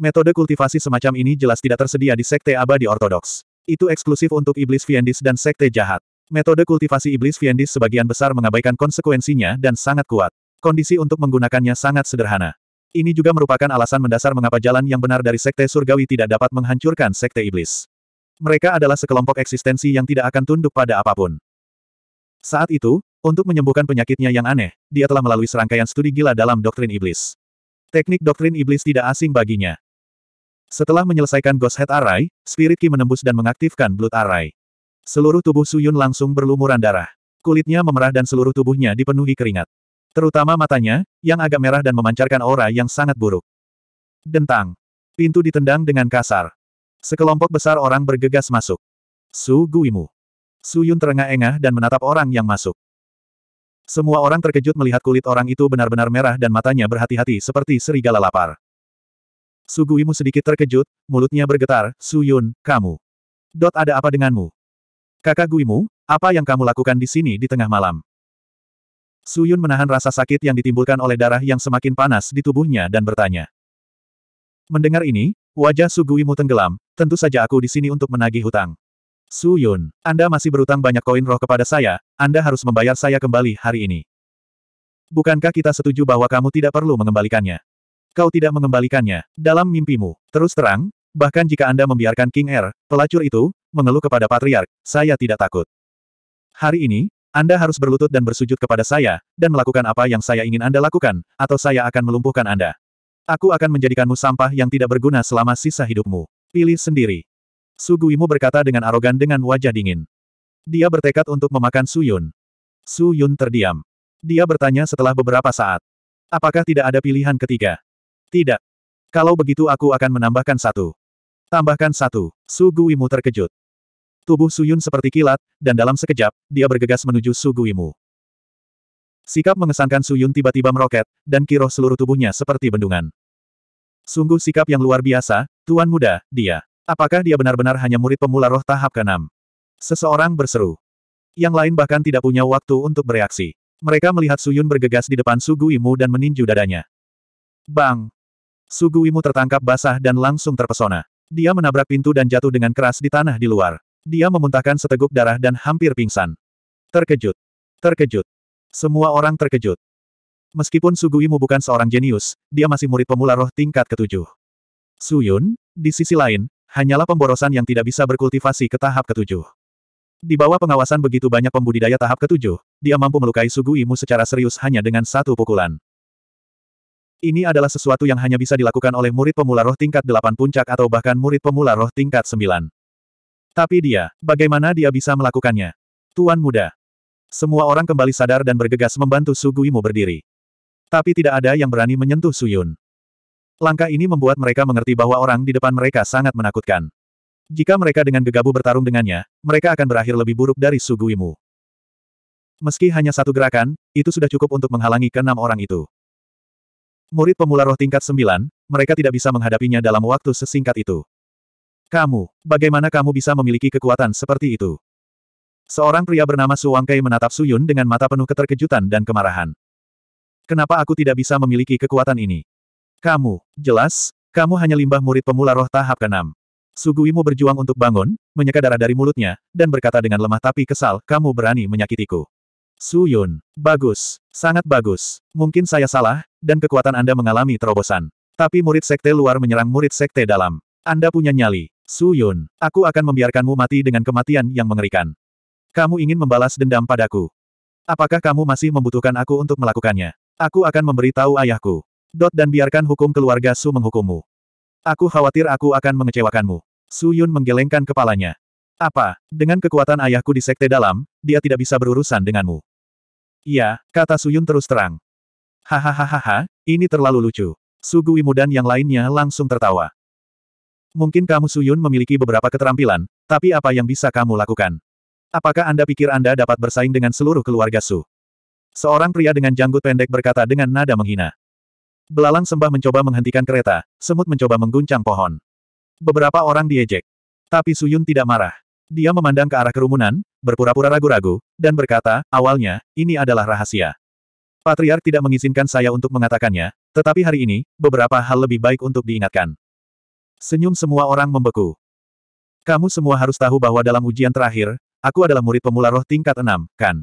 Metode kultivasi semacam ini jelas tidak tersedia di Sekte Abadi Ortodoks. Itu eksklusif untuk Iblis Fiendis dan Sekte Jahat. Metode kultivasi Iblis Fiendis sebagian besar mengabaikan konsekuensinya dan sangat kuat. Kondisi untuk menggunakannya sangat sederhana. Ini juga merupakan alasan mendasar mengapa jalan yang benar dari Sekte Surgawi tidak dapat menghancurkan Sekte Iblis. Mereka adalah sekelompok eksistensi yang tidak akan tunduk pada apapun. Saat itu, untuk menyembuhkan penyakitnya yang aneh, dia telah melalui serangkaian studi gila dalam doktrin iblis. Teknik doktrin iblis tidak asing baginya. Setelah menyelesaikan Ghost Head Array, Spirit Ki menembus dan mengaktifkan Blood Array. Seluruh tubuh Suyun langsung berlumuran darah. Kulitnya memerah dan seluruh tubuhnya dipenuhi keringat. Terutama matanya, yang agak merah dan memancarkan aura yang sangat buruk. Dentang. Pintu ditendang dengan kasar. Sekelompok besar orang bergegas masuk. Su Guimu. Suyun terengah-engah dan menatap orang yang masuk. Semua orang terkejut melihat kulit orang itu benar-benar merah dan matanya berhati-hati seperti serigala lapar. Suguimu sedikit terkejut, mulutnya bergetar, Suyun, kamu. Dot ada apa denganmu? Kakak Guimu, apa yang kamu lakukan di sini di tengah malam? Suyun menahan rasa sakit yang ditimbulkan oleh darah yang semakin panas di tubuhnya dan bertanya. Mendengar ini, wajah Suguimu tenggelam, tentu saja aku di sini untuk menagih hutang. Su Yun, Anda masih berutang banyak koin roh kepada saya, Anda harus membayar saya kembali hari ini. Bukankah kita setuju bahwa kamu tidak perlu mengembalikannya? Kau tidak mengembalikannya, dalam mimpimu. Terus terang, bahkan jika Anda membiarkan King Air er, pelacur itu, mengeluh kepada Patriark, saya tidak takut. Hari ini, Anda harus berlutut dan bersujud kepada saya, dan melakukan apa yang saya ingin Anda lakukan, atau saya akan melumpuhkan Anda. Aku akan menjadikanmu sampah yang tidak berguna selama sisa hidupmu. Pilih sendiri. Suguimu berkata dengan arogan dengan wajah dingin. Dia bertekad untuk memakan Suyun. Suyun terdiam. Dia bertanya setelah beberapa saat. Apakah tidak ada pilihan ketiga? Tidak. Kalau begitu aku akan menambahkan satu. Tambahkan satu. Suguimu terkejut. Tubuh Suyun seperti kilat, dan dalam sekejap, dia bergegas menuju Suguimu. Sikap mengesankan Suyun tiba-tiba meroket, dan kiroh seluruh tubuhnya seperti bendungan. Sungguh sikap yang luar biasa, Tuan Muda, dia. Apakah dia benar-benar hanya murid pemula roh tahap ke-6? Seseorang berseru. Yang lain bahkan tidak punya waktu untuk bereaksi. Mereka melihat Suyun bergegas di depan Sugu Imu dan meninju dadanya. Bang! Sugu Imu tertangkap basah dan langsung terpesona. Dia menabrak pintu dan jatuh dengan keras di tanah di luar. Dia memuntahkan seteguk darah dan hampir pingsan. Terkejut. Terkejut. Semua orang terkejut. Meskipun Suguimu bukan seorang jenius, dia masih murid pemula roh tingkat ketujuh. Suyun, di sisi lain, hanyalah pemborosan yang tidak bisa berkultivasi ke tahap ketujuh. Di bawah pengawasan begitu banyak pembudidaya tahap ketujuh, dia mampu melukai Suguimu secara serius hanya dengan satu pukulan. Ini adalah sesuatu yang hanya bisa dilakukan oleh murid pemula roh tingkat delapan puncak atau bahkan murid pemula roh tingkat sembilan. Tapi dia, bagaimana dia bisa melakukannya? Tuan muda. Semua orang kembali sadar dan bergegas membantu Suguimu berdiri. Tapi tidak ada yang berani menyentuh Suyun. Langkah ini membuat mereka mengerti bahwa orang di depan mereka sangat menakutkan. Jika mereka dengan gegabah bertarung dengannya, mereka akan berakhir lebih buruk dari Suguimu. Meski hanya satu gerakan, itu sudah cukup untuk menghalangi keenam orang itu. Murid pemula roh tingkat sembilan, mereka tidak bisa menghadapinya dalam waktu sesingkat itu. Kamu, bagaimana kamu bisa memiliki kekuatan seperti itu? Seorang pria bernama Suwang Kai menatap Suyun dengan mata penuh keterkejutan dan kemarahan. Kenapa aku tidak bisa memiliki kekuatan ini? Kamu, jelas, kamu hanya limbah murid pemula roh tahap ke-6. Suguimu berjuang untuk bangun, menyeka darah dari mulutnya, dan berkata dengan lemah tapi kesal, kamu berani menyakitiku. Su Yun, bagus, sangat bagus. Mungkin saya salah, dan kekuatan Anda mengalami terobosan. Tapi murid sekte luar menyerang murid sekte dalam. Anda punya nyali. Su Yun. aku akan membiarkanmu mati dengan kematian yang mengerikan. Kamu ingin membalas dendam padaku. Apakah kamu masih membutuhkan aku untuk melakukannya? Aku akan memberitahu ayahku. Dot dan biarkan hukum keluarga Su menghukummu. Aku khawatir aku akan mengecewakanmu. Su Yun menggelengkan kepalanya. Apa, dengan kekuatan ayahku di sekte dalam, dia tidak bisa berurusan denganmu. Iya, kata Su Yun terus terang. Hahaha, ini terlalu lucu. Sugui Mudan yang lainnya langsung tertawa. Mungkin kamu Su Yun memiliki beberapa keterampilan, tapi apa yang bisa kamu lakukan? Apakah Anda pikir Anda dapat bersaing dengan seluruh keluarga Su? Seorang pria dengan janggut pendek berkata dengan nada menghina. Belalang sembah mencoba menghentikan kereta, semut mencoba mengguncang pohon. Beberapa orang diejek. Tapi Suyun tidak marah. Dia memandang ke arah kerumunan, berpura-pura ragu-ragu, dan berkata, awalnya, ini adalah rahasia. Patriark tidak mengizinkan saya untuk mengatakannya, tetapi hari ini, beberapa hal lebih baik untuk diingatkan. Senyum semua orang membeku. Kamu semua harus tahu bahwa dalam ujian terakhir, aku adalah murid pemula roh tingkat 6, kan?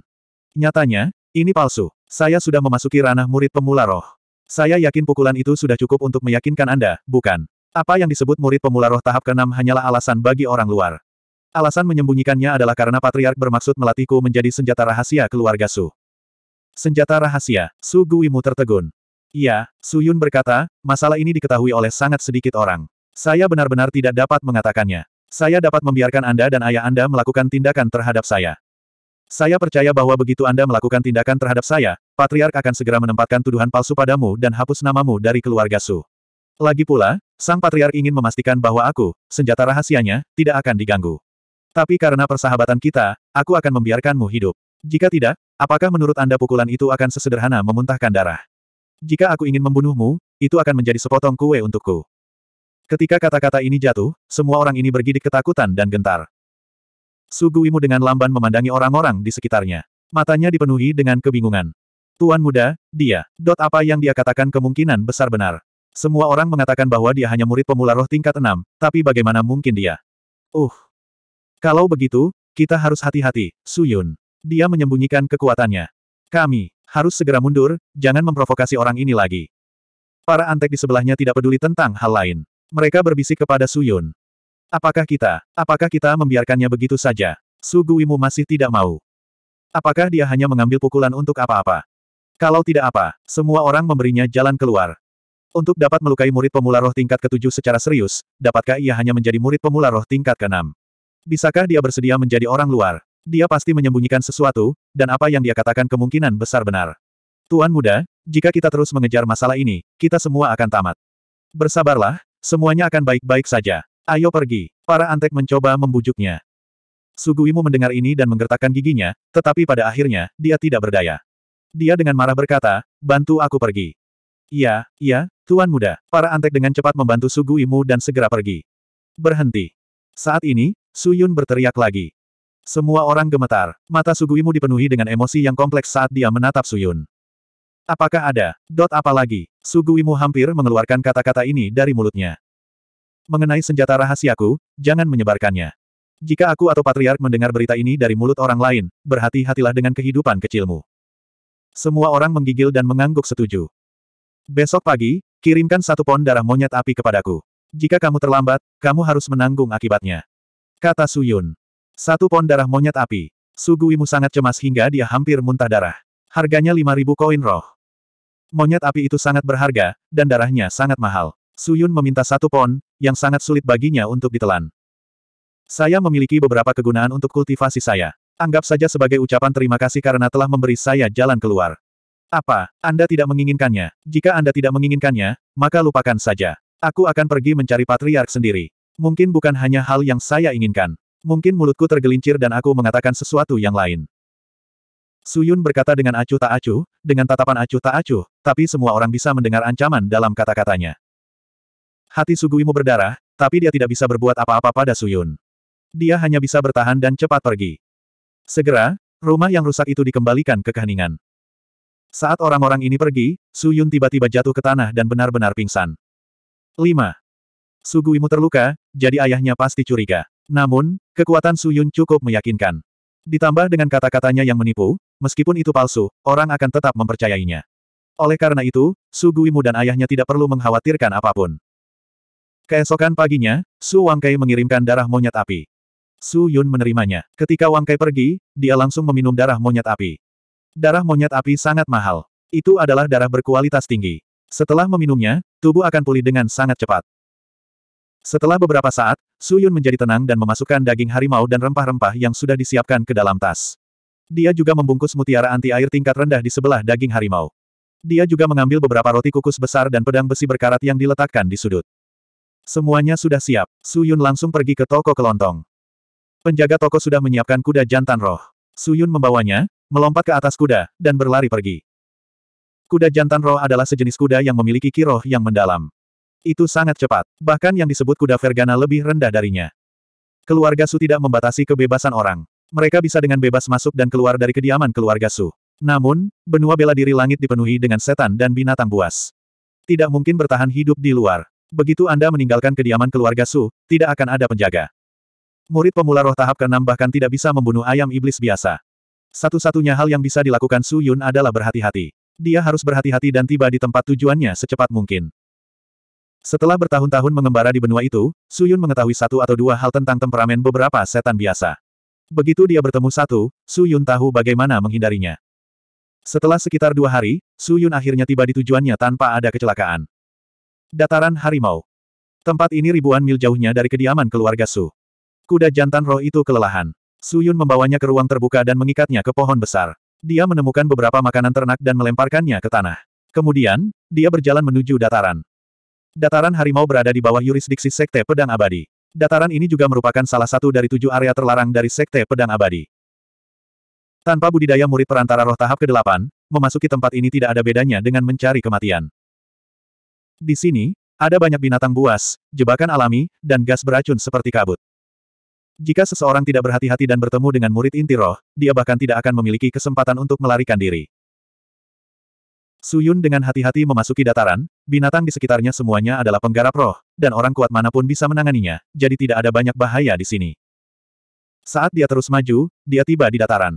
Nyatanya, ini palsu. Saya sudah memasuki ranah murid pemula roh. Saya yakin pukulan itu sudah cukup untuk meyakinkan Anda, bukan? Apa yang disebut murid pemula roh tahap ke-6 hanyalah alasan bagi orang luar. Alasan menyembunyikannya adalah karena Patriark bermaksud melatihku menjadi senjata rahasia keluarga Su. Senjata rahasia, Su Guimu tertegun. Iya, Su Yun berkata, masalah ini diketahui oleh sangat sedikit orang. Saya benar-benar tidak dapat mengatakannya. Saya dapat membiarkan Anda dan ayah Anda melakukan tindakan terhadap saya. Saya percaya bahwa begitu Anda melakukan tindakan terhadap saya, Patriark akan segera menempatkan tuduhan palsu padamu dan hapus namamu dari keluarga Su. Lagi pula, Sang Patriark ingin memastikan bahwa aku, senjata rahasianya, tidak akan diganggu. Tapi karena persahabatan kita, aku akan membiarkanmu hidup. Jika tidak, apakah menurut Anda pukulan itu akan sesederhana memuntahkan darah? Jika aku ingin membunuhmu, itu akan menjadi sepotong kue untukku. Ketika kata-kata ini jatuh, semua orang ini bergidik ketakutan dan gentar. Suguimu dengan lamban memandangi orang-orang di sekitarnya. Matanya dipenuhi dengan kebingungan. Tuan muda, dia. Dot apa yang dia katakan kemungkinan besar benar. Semua orang mengatakan bahwa dia hanya murid pemula roh tingkat enam, tapi bagaimana mungkin dia? Uh. Kalau begitu, kita harus hati-hati, Suyun. Dia menyembunyikan kekuatannya. Kami harus segera mundur, jangan memprovokasi orang ini lagi. Para antek di sebelahnya tidak peduli tentang hal lain. Mereka berbisik kepada Suyun. Apakah kita, apakah kita membiarkannya begitu saja? Suguimu masih tidak mau. Apakah dia hanya mengambil pukulan untuk apa-apa? Kalau tidak apa, semua orang memberinya jalan keluar. Untuk dapat melukai murid pemula roh tingkat ketujuh secara serius, dapatkah ia hanya menjadi murid pemula roh tingkat keenam? Bisakah dia bersedia menjadi orang luar? Dia pasti menyembunyikan sesuatu, dan apa yang dia katakan kemungkinan besar benar. Tuan muda, jika kita terus mengejar masalah ini, kita semua akan tamat. Bersabarlah, semuanya akan baik-baik saja. Ayo pergi. Para antek mencoba membujuknya. Suguimu mendengar ini dan menggertakkan giginya, tetapi pada akhirnya, dia tidak berdaya. Dia dengan marah berkata, bantu aku pergi. Iya, iya, Tuan Muda. Para antek dengan cepat membantu Suguimu dan segera pergi. Berhenti. Saat ini, Suyun berteriak lagi. Semua orang gemetar. Mata Suguimu dipenuhi dengan emosi yang kompleks saat dia menatap Suyun. Apakah ada, dot apa lagi? Suguimu hampir mengeluarkan kata-kata ini dari mulutnya mengenai senjata rahasiaku, jangan menyebarkannya. Jika aku atau Patriark mendengar berita ini dari mulut orang lain, berhati-hatilah dengan kehidupan kecilmu. Semua orang menggigil dan mengangguk setuju. Besok pagi, kirimkan satu pon darah monyet api kepadaku. Jika kamu terlambat, kamu harus menanggung akibatnya. Kata Suyun. Satu pon darah monyet api. Suguimu sangat cemas hingga dia hampir muntah darah. Harganya 5.000 koin roh. Monyet api itu sangat berharga, dan darahnya sangat mahal. Suyun meminta satu pon, yang sangat sulit baginya untuk ditelan. Saya memiliki beberapa kegunaan untuk kultivasi saya. Anggap saja sebagai ucapan terima kasih karena telah memberi saya jalan keluar. Apa, Anda tidak menginginkannya? Jika Anda tidak menginginkannya, maka lupakan saja. Aku akan pergi mencari patriark sendiri. Mungkin bukan hanya hal yang saya inginkan. Mungkin mulutku tergelincir dan aku mengatakan sesuatu yang lain. Suyun berkata dengan acuh tak acuh, dengan tatapan acuh tak acuh, tapi semua orang bisa mendengar ancaman dalam kata-katanya. Hati mu berdarah, tapi dia tidak bisa berbuat apa-apa pada Suyun. Dia hanya bisa bertahan dan cepat pergi. Segera, rumah yang rusak itu dikembalikan ke keheningan. Saat orang-orang ini pergi, Suyun tiba-tiba jatuh ke tanah dan benar-benar pingsan. 5. Suguimu terluka, jadi ayahnya pasti curiga. Namun, kekuatan Suyun cukup meyakinkan. Ditambah dengan kata-katanya yang menipu, meskipun itu palsu, orang akan tetap mempercayainya. Oleh karena itu, Suguimu dan ayahnya tidak perlu mengkhawatirkan apapun. Keesokan paginya, Su Wangkai mengirimkan darah monyet api. Su Yun menerimanya. Ketika Wangkai pergi, dia langsung meminum darah monyet api. Darah monyet api sangat mahal. Itu adalah darah berkualitas tinggi. Setelah meminumnya, tubuh akan pulih dengan sangat cepat. Setelah beberapa saat, Su Yun menjadi tenang dan memasukkan daging harimau dan rempah-rempah yang sudah disiapkan ke dalam tas. Dia juga membungkus mutiara anti-air tingkat rendah di sebelah daging harimau. Dia juga mengambil beberapa roti kukus besar dan pedang besi berkarat yang diletakkan di sudut. Semuanya sudah siap. Su Yun langsung pergi ke toko kelontong. Penjaga toko sudah menyiapkan kuda jantan roh. Su Yun membawanya, melompat ke atas kuda, dan berlari pergi. Kuda jantan roh adalah sejenis kuda yang memiliki kiroh yang mendalam. Itu sangat cepat, bahkan yang disebut kuda Vergana lebih rendah darinya. Keluarga Su tidak membatasi kebebasan orang. Mereka bisa dengan bebas masuk dan keluar dari kediaman keluarga Su. Namun, benua bela diri langit dipenuhi dengan setan dan binatang buas. Tidak mungkin bertahan hidup di luar. Begitu Anda meninggalkan kediaman keluarga Su, tidak akan ada penjaga. Murid pemula roh tahap ke-6 bahkan tidak bisa membunuh ayam iblis biasa. Satu-satunya hal yang bisa dilakukan Su Yun adalah berhati-hati. Dia harus berhati-hati dan tiba di tempat tujuannya secepat mungkin. Setelah bertahun-tahun mengembara di benua itu, Su Yun mengetahui satu atau dua hal tentang temperamen beberapa setan biasa. Begitu dia bertemu satu, Su Yun tahu bagaimana menghindarinya. Setelah sekitar dua hari, Su Yun akhirnya tiba di tujuannya tanpa ada kecelakaan. Dataran Harimau. Tempat ini ribuan mil jauhnya dari kediaman keluarga Su. Kuda jantan roh itu kelelahan. Su Yun membawanya ke ruang terbuka dan mengikatnya ke pohon besar. Dia menemukan beberapa makanan ternak dan melemparkannya ke tanah. Kemudian, dia berjalan menuju dataran. Dataran harimau berada di bawah yurisdiksi Sekte Pedang Abadi. Dataran ini juga merupakan salah satu dari tujuh area terlarang dari Sekte Pedang Abadi. Tanpa budidaya murid perantara roh tahap ke-8, memasuki tempat ini tidak ada bedanya dengan mencari kematian. Di sini, ada banyak binatang buas, jebakan alami, dan gas beracun seperti kabut. Jika seseorang tidak berhati-hati dan bertemu dengan murid inti roh, dia bahkan tidak akan memiliki kesempatan untuk melarikan diri. Suyun dengan hati-hati memasuki dataran, binatang di sekitarnya semuanya adalah penggarap roh, dan orang kuat manapun bisa menanganinya, jadi tidak ada banyak bahaya di sini. Saat dia terus maju, dia tiba di dataran.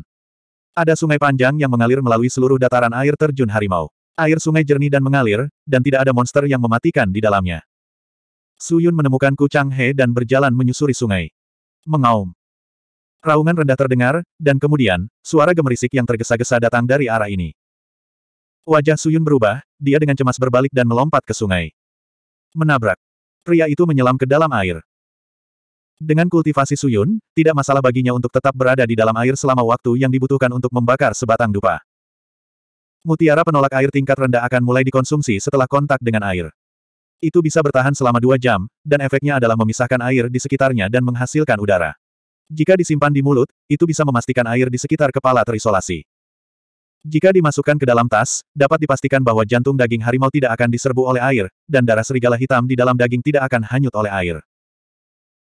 Ada sungai panjang yang mengalir melalui seluruh dataran air terjun harimau. Air sungai jernih dan mengalir, dan tidak ada monster yang mematikan di dalamnya. Suyun menemukan Ku Chang He dan berjalan menyusuri sungai. Mengaum. Raungan rendah terdengar, dan kemudian, suara gemerisik yang tergesa-gesa datang dari arah ini. Wajah Suyun berubah, dia dengan cemas berbalik dan melompat ke sungai. Menabrak. Pria itu menyelam ke dalam air. Dengan kultivasi Suyun, tidak masalah baginya untuk tetap berada di dalam air selama waktu yang dibutuhkan untuk membakar sebatang dupa. Mutiara penolak air tingkat rendah akan mulai dikonsumsi setelah kontak dengan air. Itu bisa bertahan selama dua jam, dan efeknya adalah memisahkan air di sekitarnya dan menghasilkan udara. Jika disimpan di mulut, itu bisa memastikan air di sekitar kepala terisolasi. Jika dimasukkan ke dalam tas, dapat dipastikan bahwa jantung daging harimau tidak akan diserbu oleh air, dan darah serigala hitam di dalam daging tidak akan hanyut oleh air.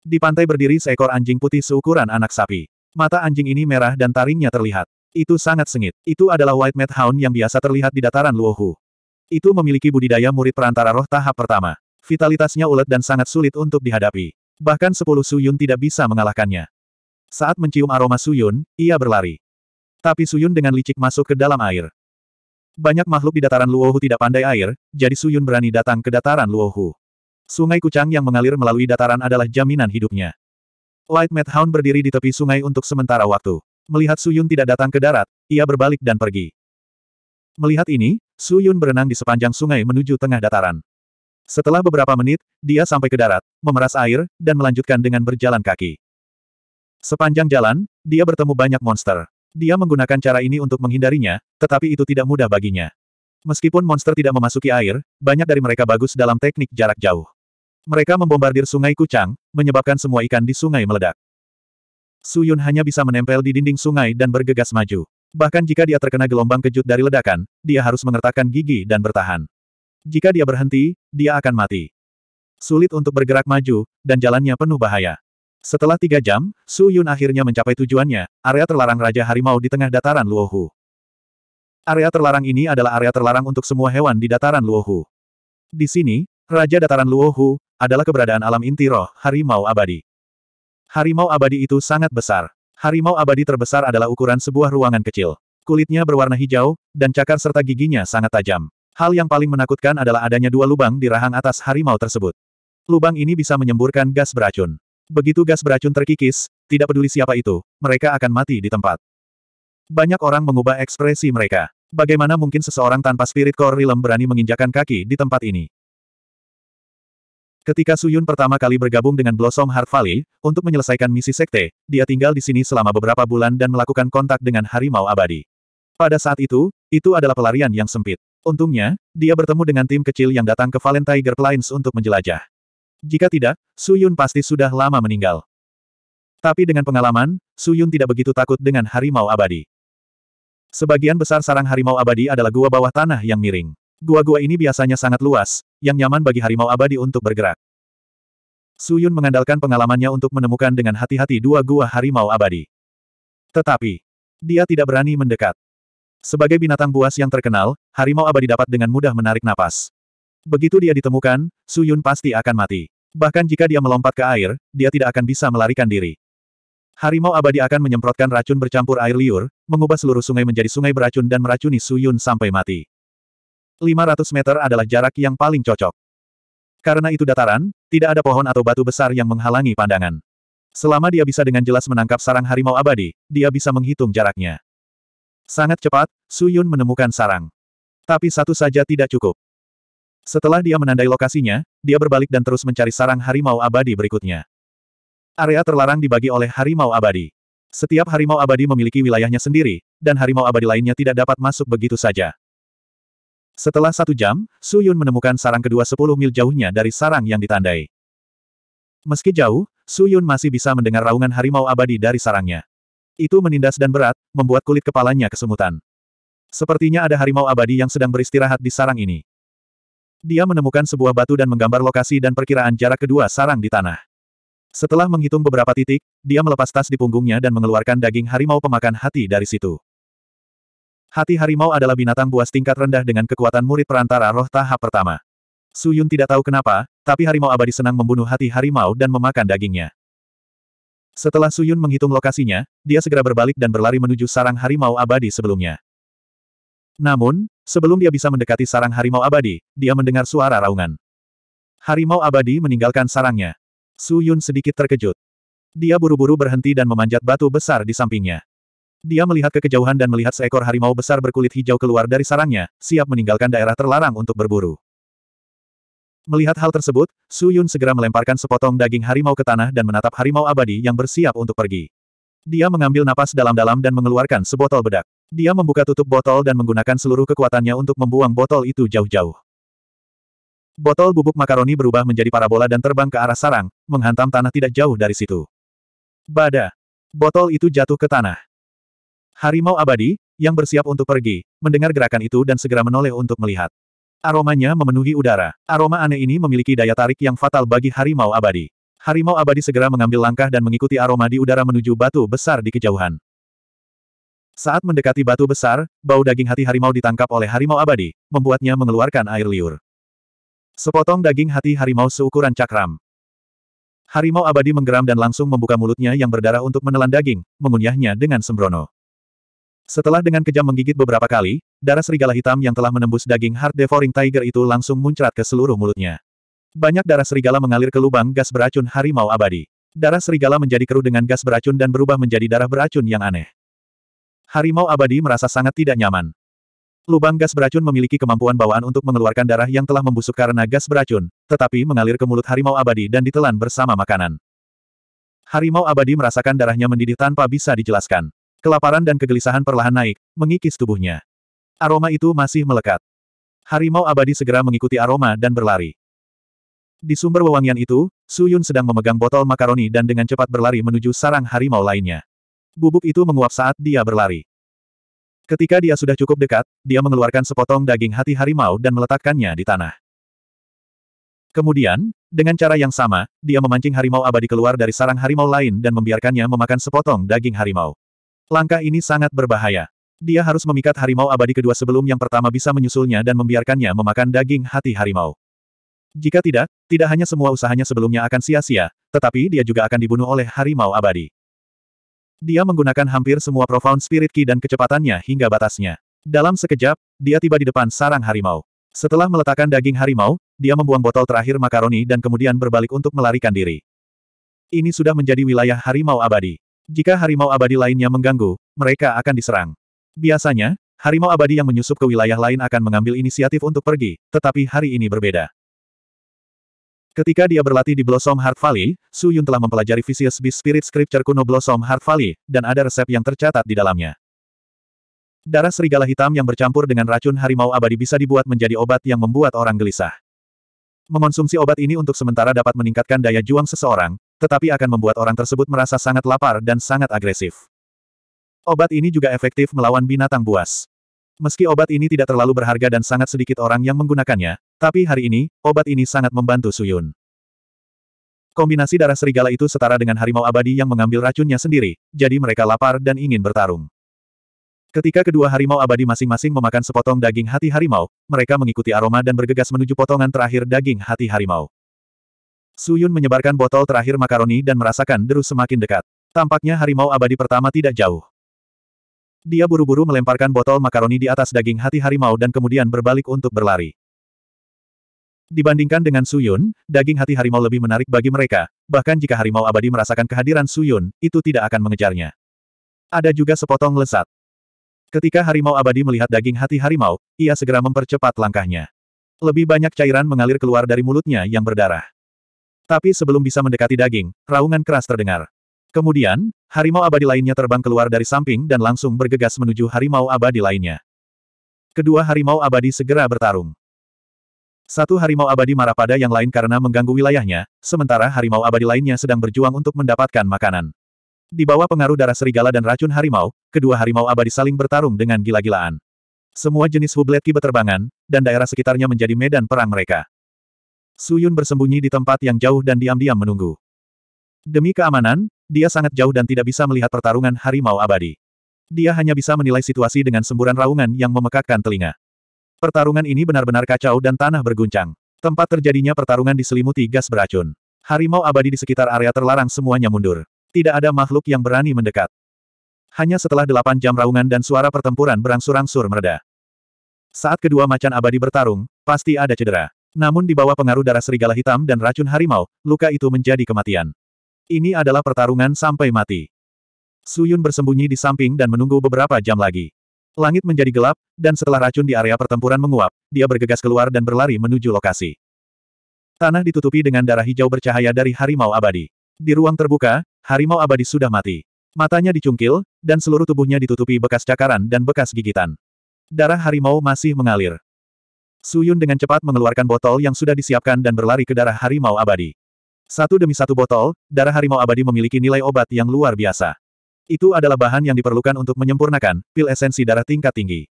Di pantai berdiri seekor anjing putih seukuran anak sapi. Mata anjing ini merah dan taringnya terlihat. Itu sangat sengit. Itu adalah White Mad Hound yang biasa terlihat di dataran Luohu. Itu memiliki budidaya murid perantara roh tahap pertama. Vitalitasnya ulet dan sangat sulit untuk dihadapi. Bahkan sepuluh Suyun tidak bisa mengalahkannya. Saat mencium aroma Suyun, ia berlari. Tapi Suyun dengan licik masuk ke dalam air. Banyak makhluk di dataran Luohu tidak pandai air, jadi Suyun berani datang ke dataran Luohu. Sungai Kucang yang mengalir melalui dataran adalah jaminan hidupnya. White Mad Hound berdiri di tepi sungai untuk sementara waktu. Melihat Su Yun tidak datang ke darat, ia berbalik dan pergi. Melihat ini, Su Yun berenang di sepanjang sungai menuju tengah dataran. Setelah beberapa menit, dia sampai ke darat, memeras air, dan melanjutkan dengan berjalan kaki. Sepanjang jalan, dia bertemu banyak monster. Dia menggunakan cara ini untuk menghindarinya, tetapi itu tidak mudah baginya. Meskipun monster tidak memasuki air, banyak dari mereka bagus dalam teknik jarak jauh. Mereka membombardir sungai Kucang, menyebabkan semua ikan di sungai meledak. Su Yun hanya bisa menempel di dinding sungai dan bergegas maju. Bahkan jika dia terkena gelombang kejut dari ledakan, dia harus mengertakkan gigi dan bertahan. Jika dia berhenti, dia akan mati. Sulit untuk bergerak maju, dan jalannya penuh bahaya. Setelah tiga jam, Su Yun akhirnya mencapai tujuannya, area terlarang Raja Harimau di tengah dataran Luohu. Area terlarang ini adalah area terlarang untuk semua hewan di dataran Luohu. Di sini, Raja Dataran Luohu adalah keberadaan alam inti roh harimau abadi. Harimau abadi itu sangat besar. Harimau abadi terbesar adalah ukuran sebuah ruangan kecil. Kulitnya berwarna hijau, dan cakar serta giginya sangat tajam. Hal yang paling menakutkan adalah adanya dua lubang di rahang atas harimau tersebut. Lubang ini bisa menyemburkan gas beracun. Begitu gas beracun terkikis, tidak peduli siapa itu, mereka akan mati di tempat. Banyak orang mengubah ekspresi mereka. Bagaimana mungkin seseorang tanpa spirit core realm berani menginjakan kaki di tempat ini? Ketika Suyun pertama kali bergabung dengan Blossom Heart Valley, untuk menyelesaikan misi sekte, dia tinggal di sini selama beberapa bulan dan melakukan kontak dengan harimau abadi. Pada saat itu, itu adalah pelarian yang sempit. Untungnya, dia bertemu dengan tim kecil yang datang ke Valentine Plains untuk menjelajah. Jika tidak, Suyun pasti sudah lama meninggal. Tapi dengan pengalaman, Suyun tidak begitu takut dengan harimau abadi. Sebagian besar sarang harimau abadi adalah gua bawah tanah yang miring. Gua-gua ini biasanya sangat luas, yang nyaman bagi harimau abadi untuk bergerak. Su Yun mengandalkan pengalamannya untuk menemukan dengan hati-hati dua gua harimau abadi. Tetapi, dia tidak berani mendekat. Sebagai binatang buas yang terkenal, harimau abadi dapat dengan mudah menarik napas. Begitu dia ditemukan, Su Yun pasti akan mati. Bahkan jika dia melompat ke air, dia tidak akan bisa melarikan diri. Harimau abadi akan menyemprotkan racun bercampur air liur, mengubah seluruh sungai menjadi sungai beracun dan meracuni Su Yun sampai mati. 500 meter adalah jarak yang paling cocok. Karena itu dataran, tidak ada pohon atau batu besar yang menghalangi pandangan. Selama dia bisa dengan jelas menangkap sarang harimau abadi, dia bisa menghitung jaraknya. Sangat cepat, Su Yun menemukan sarang. Tapi satu saja tidak cukup. Setelah dia menandai lokasinya, dia berbalik dan terus mencari sarang harimau abadi berikutnya. Area terlarang dibagi oleh harimau abadi. Setiap harimau abadi memiliki wilayahnya sendiri, dan harimau abadi lainnya tidak dapat masuk begitu saja. Setelah satu jam, Su Yun menemukan sarang kedua sepuluh mil jauhnya dari sarang yang ditandai. Meski jauh, Su Yun masih bisa mendengar raungan harimau abadi dari sarangnya. Itu menindas dan berat, membuat kulit kepalanya kesemutan. Sepertinya ada harimau abadi yang sedang beristirahat di sarang ini. Dia menemukan sebuah batu dan menggambar lokasi dan perkiraan jarak kedua sarang di tanah. Setelah menghitung beberapa titik, dia melepas tas di punggungnya dan mengeluarkan daging harimau pemakan hati dari situ. Hati harimau adalah binatang buas tingkat rendah dengan kekuatan murid perantara roh tahap pertama. Suyun tidak tahu kenapa, tapi harimau abadi senang membunuh hati harimau dan memakan dagingnya. Setelah Suyun menghitung lokasinya, dia segera berbalik dan berlari menuju sarang harimau abadi sebelumnya. Namun, sebelum dia bisa mendekati sarang harimau abadi, dia mendengar suara raungan. Harimau abadi meninggalkan sarangnya. Suyun sedikit terkejut. Dia buru-buru berhenti dan memanjat batu besar di sampingnya. Dia melihat ke kejauhan dan melihat seekor harimau besar berkulit hijau keluar dari sarangnya, siap meninggalkan daerah terlarang untuk berburu. Melihat hal tersebut, Su Yun segera melemparkan sepotong daging harimau ke tanah dan menatap harimau abadi yang bersiap untuk pergi. Dia mengambil napas dalam-dalam dan mengeluarkan sebotol bedak. Dia membuka tutup botol dan menggunakan seluruh kekuatannya untuk membuang botol itu jauh-jauh. Botol bubuk makaroni berubah menjadi parabola dan terbang ke arah sarang, menghantam tanah tidak jauh dari situ. Bada! Botol itu jatuh ke tanah. Harimau abadi, yang bersiap untuk pergi, mendengar gerakan itu dan segera menoleh untuk melihat. Aromanya memenuhi udara. Aroma aneh ini memiliki daya tarik yang fatal bagi harimau abadi. Harimau abadi segera mengambil langkah dan mengikuti aroma di udara menuju batu besar di kejauhan. Saat mendekati batu besar, bau daging hati harimau ditangkap oleh harimau abadi, membuatnya mengeluarkan air liur. Sepotong daging hati harimau seukuran cakram. Harimau abadi menggeram dan langsung membuka mulutnya yang berdarah untuk menelan daging, mengunyahnya dengan sembrono. Setelah dengan kejam menggigit beberapa kali, darah serigala hitam yang telah menembus daging Heart Devouring Tiger itu langsung muncrat ke seluruh mulutnya. Banyak darah serigala mengalir ke lubang gas beracun harimau abadi. Darah serigala menjadi keruh dengan gas beracun dan berubah menjadi darah beracun yang aneh. Harimau abadi merasa sangat tidak nyaman. Lubang gas beracun memiliki kemampuan bawaan untuk mengeluarkan darah yang telah membusuk karena gas beracun, tetapi mengalir ke mulut harimau abadi dan ditelan bersama makanan. Harimau abadi merasakan darahnya mendidih tanpa bisa dijelaskan. Kelaparan dan kegelisahan perlahan naik, mengikis tubuhnya. Aroma itu masih melekat. Harimau abadi segera mengikuti aroma dan berlari. Di sumber wewangian itu, Su Yun sedang memegang botol makaroni dan dengan cepat berlari menuju sarang harimau lainnya. Bubuk itu menguap saat dia berlari. Ketika dia sudah cukup dekat, dia mengeluarkan sepotong daging hati harimau dan meletakkannya di tanah. Kemudian, dengan cara yang sama, dia memancing harimau abadi keluar dari sarang harimau lain dan membiarkannya memakan sepotong daging harimau. Langkah ini sangat berbahaya. Dia harus memikat harimau abadi kedua sebelum yang pertama bisa menyusulnya dan membiarkannya memakan daging hati harimau. Jika tidak, tidak hanya semua usahanya sebelumnya akan sia-sia, tetapi dia juga akan dibunuh oleh harimau abadi. Dia menggunakan hampir semua profound spirit key dan kecepatannya hingga batasnya. Dalam sekejap, dia tiba di depan sarang harimau. Setelah meletakkan daging harimau, dia membuang botol terakhir makaroni dan kemudian berbalik untuk melarikan diri. Ini sudah menjadi wilayah harimau abadi. Jika harimau abadi lainnya mengganggu, mereka akan diserang. Biasanya, harimau abadi yang menyusup ke wilayah lain akan mengambil inisiatif untuk pergi, tetapi hari ini berbeda. Ketika dia berlatih di Blossom Heart Valley, Su Yun telah mempelajari Vicious Beast Spirit Scripture kuno Blossom Heart Valley, dan ada resep yang tercatat di dalamnya. Darah serigala hitam yang bercampur dengan racun harimau abadi bisa dibuat menjadi obat yang membuat orang gelisah. Mengonsumsi obat ini untuk sementara dapat meningkatkan daya juang seseorang, tetapi akan membuat orang tersebut merasa sangat lapar dan sangat agresif. Obat ini juga efektif melawan binatang buas. Meski obat ini tidak terlalu berharga dan sangat sedikit orang yang menggunakannya, tapi hari ini, obat ini sangat membantu Suyun. Kombinasi darah serigala itu setara dengan harimau abadi yang mengambil racunnya sendiri, jadi mereka lapar dan ingin bertarung. Ketika kedua harimau abadi masing-masing memakan sepotong daging hati harimau, mereka mengikuti aroma dan bergegas menuju potongan terakhir daging hati harimau. Suyun menyebarkan botol terakhir makaroni dan merasakan deru semakin dekat. Tampaknya harimau abadi pertama tidak jauh. Dia buru-buru melemparkan botol makaroni di atas daging hati harimau dan kemudian berbalik untuk berlari. Dibandingkan dengan Suyun, daging hati harimau lebih menarik bagi mereka, bahkan jika harimau abadi merasakan kehadiran Suyun, itu tidak akan mengejarnya. Ada juga sepotong lesat. Ketika harimau abadi melihat daging hati harimau, ia segera mempercepat langkahnya. Lebih banyak cairan mengalir keluar dari mulutnya yang berdarah. Tapi sebelum bisa mendekati daging, raungan keras terdengar. Kemudian, harimau abadi lainnya terbang keluar dari samping dan langsung bergegas menuju harimau abadi lainnya. Kedua harimau abadi segera bertarung. Satu harimau abadi marah pada yang lain karena mengganggu wilayahnya, sementara harimau abadi lainnya sedang berjuang untuk mendapatkan makanan. Di bawah pengaruh darah serigala dan racun harimau, kedua harimau abadi saling bertarung dengan gila-gilaan. Semua jenis hublet terbangan, dan daerah sekitarnya menjadi medan perang mereka. Suyun bersembunyi di tempat yang jauh dan diam-diam menunggu. Demi keamanan, dia sangat jauh dan tidak bisa melihat pertarungan harimau abadi. Dia hanya bisa menilai situasi dengan semburan raungan yang memekakkan telinga. Pertarungan ini benar-benar kacau dan tanah berguncang. Tempat terjadinya pertarungan diselimuti gas beracun. Harimau abadi di sekitar area terlarang semuanya mundur. Tidak ada makhluk yang berani mendekat. Hanya setelah delapan jam raungan dan suara pertempuran berangsur-angsur mereda. Saat kedua macan abadi bertarung, pasti ada cedera. Namun di bawah pengaruh darah serigala hitam dan racun harimau, luka itu menjadi kematian. Ini adalah pertarungan sampai mati. Suyun bersembunyi di samping dan menunggu beberapa jam lagi. Langit menjadi gelap, dan setelah racun di area pertempuran menguap, dia bergegas keluar dan berlari menuju lokasi. Tanah ditutupi dengan darah hijau bercahaya dari harimau abadi. Di ruang terbuka, harimau abadi sudah mati. Matanya dicungkil, dan seluruh tubuhnya ditutupi bekas cakaran dan bekas gigitan. Darah harimau masih mengalir. Suyun dengan cepat mengeluarkan botol yang sudah disiapkan dan berlari ke darah harimau abadi. Satu demi satu botol, darah harimau abadi memiliki nilai obat yang luar biasa. Itu adalah bahan yang diperlukan untuk menyempurnakan pil esensi darah tingkat tinggi.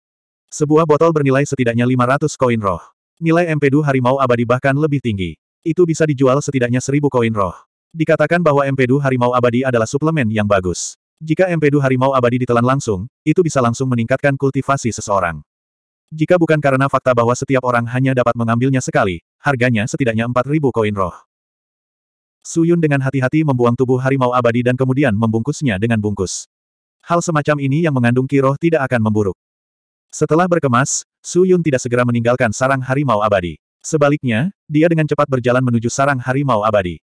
Sebuah botol bernilai setidaknya 500 koin roh. Nilai MP2 harimau abadi bahkan lebih tinggi. Itu bisa dijual setidaknya 1000 koin roh. Dikatakan bahwa MP2 harimau abadi adalah suplemen yang bagus. Jika MP2 harimau abadi ditelan langsung, itu bisa langsung meningkatkan kultivasi seseorang. Jika bukan karena fakta bahwa setiap orang hanya dapat mengambilnya sekali, harganya setidaknya 4.000 koin roh. Suyun dengan hati-hati membuang tubuh harimau abadi dan kemudian membungkusnya dengan bungkus. Hal semacam ini yang mengandung kiroh tidak akan memburuk. Setelah berkemas, Suyun tidak segera meninggalkan sarang harimau abadi. Sebaliknya, dia dengan cepat berjalan menuju sarang harimau abadi.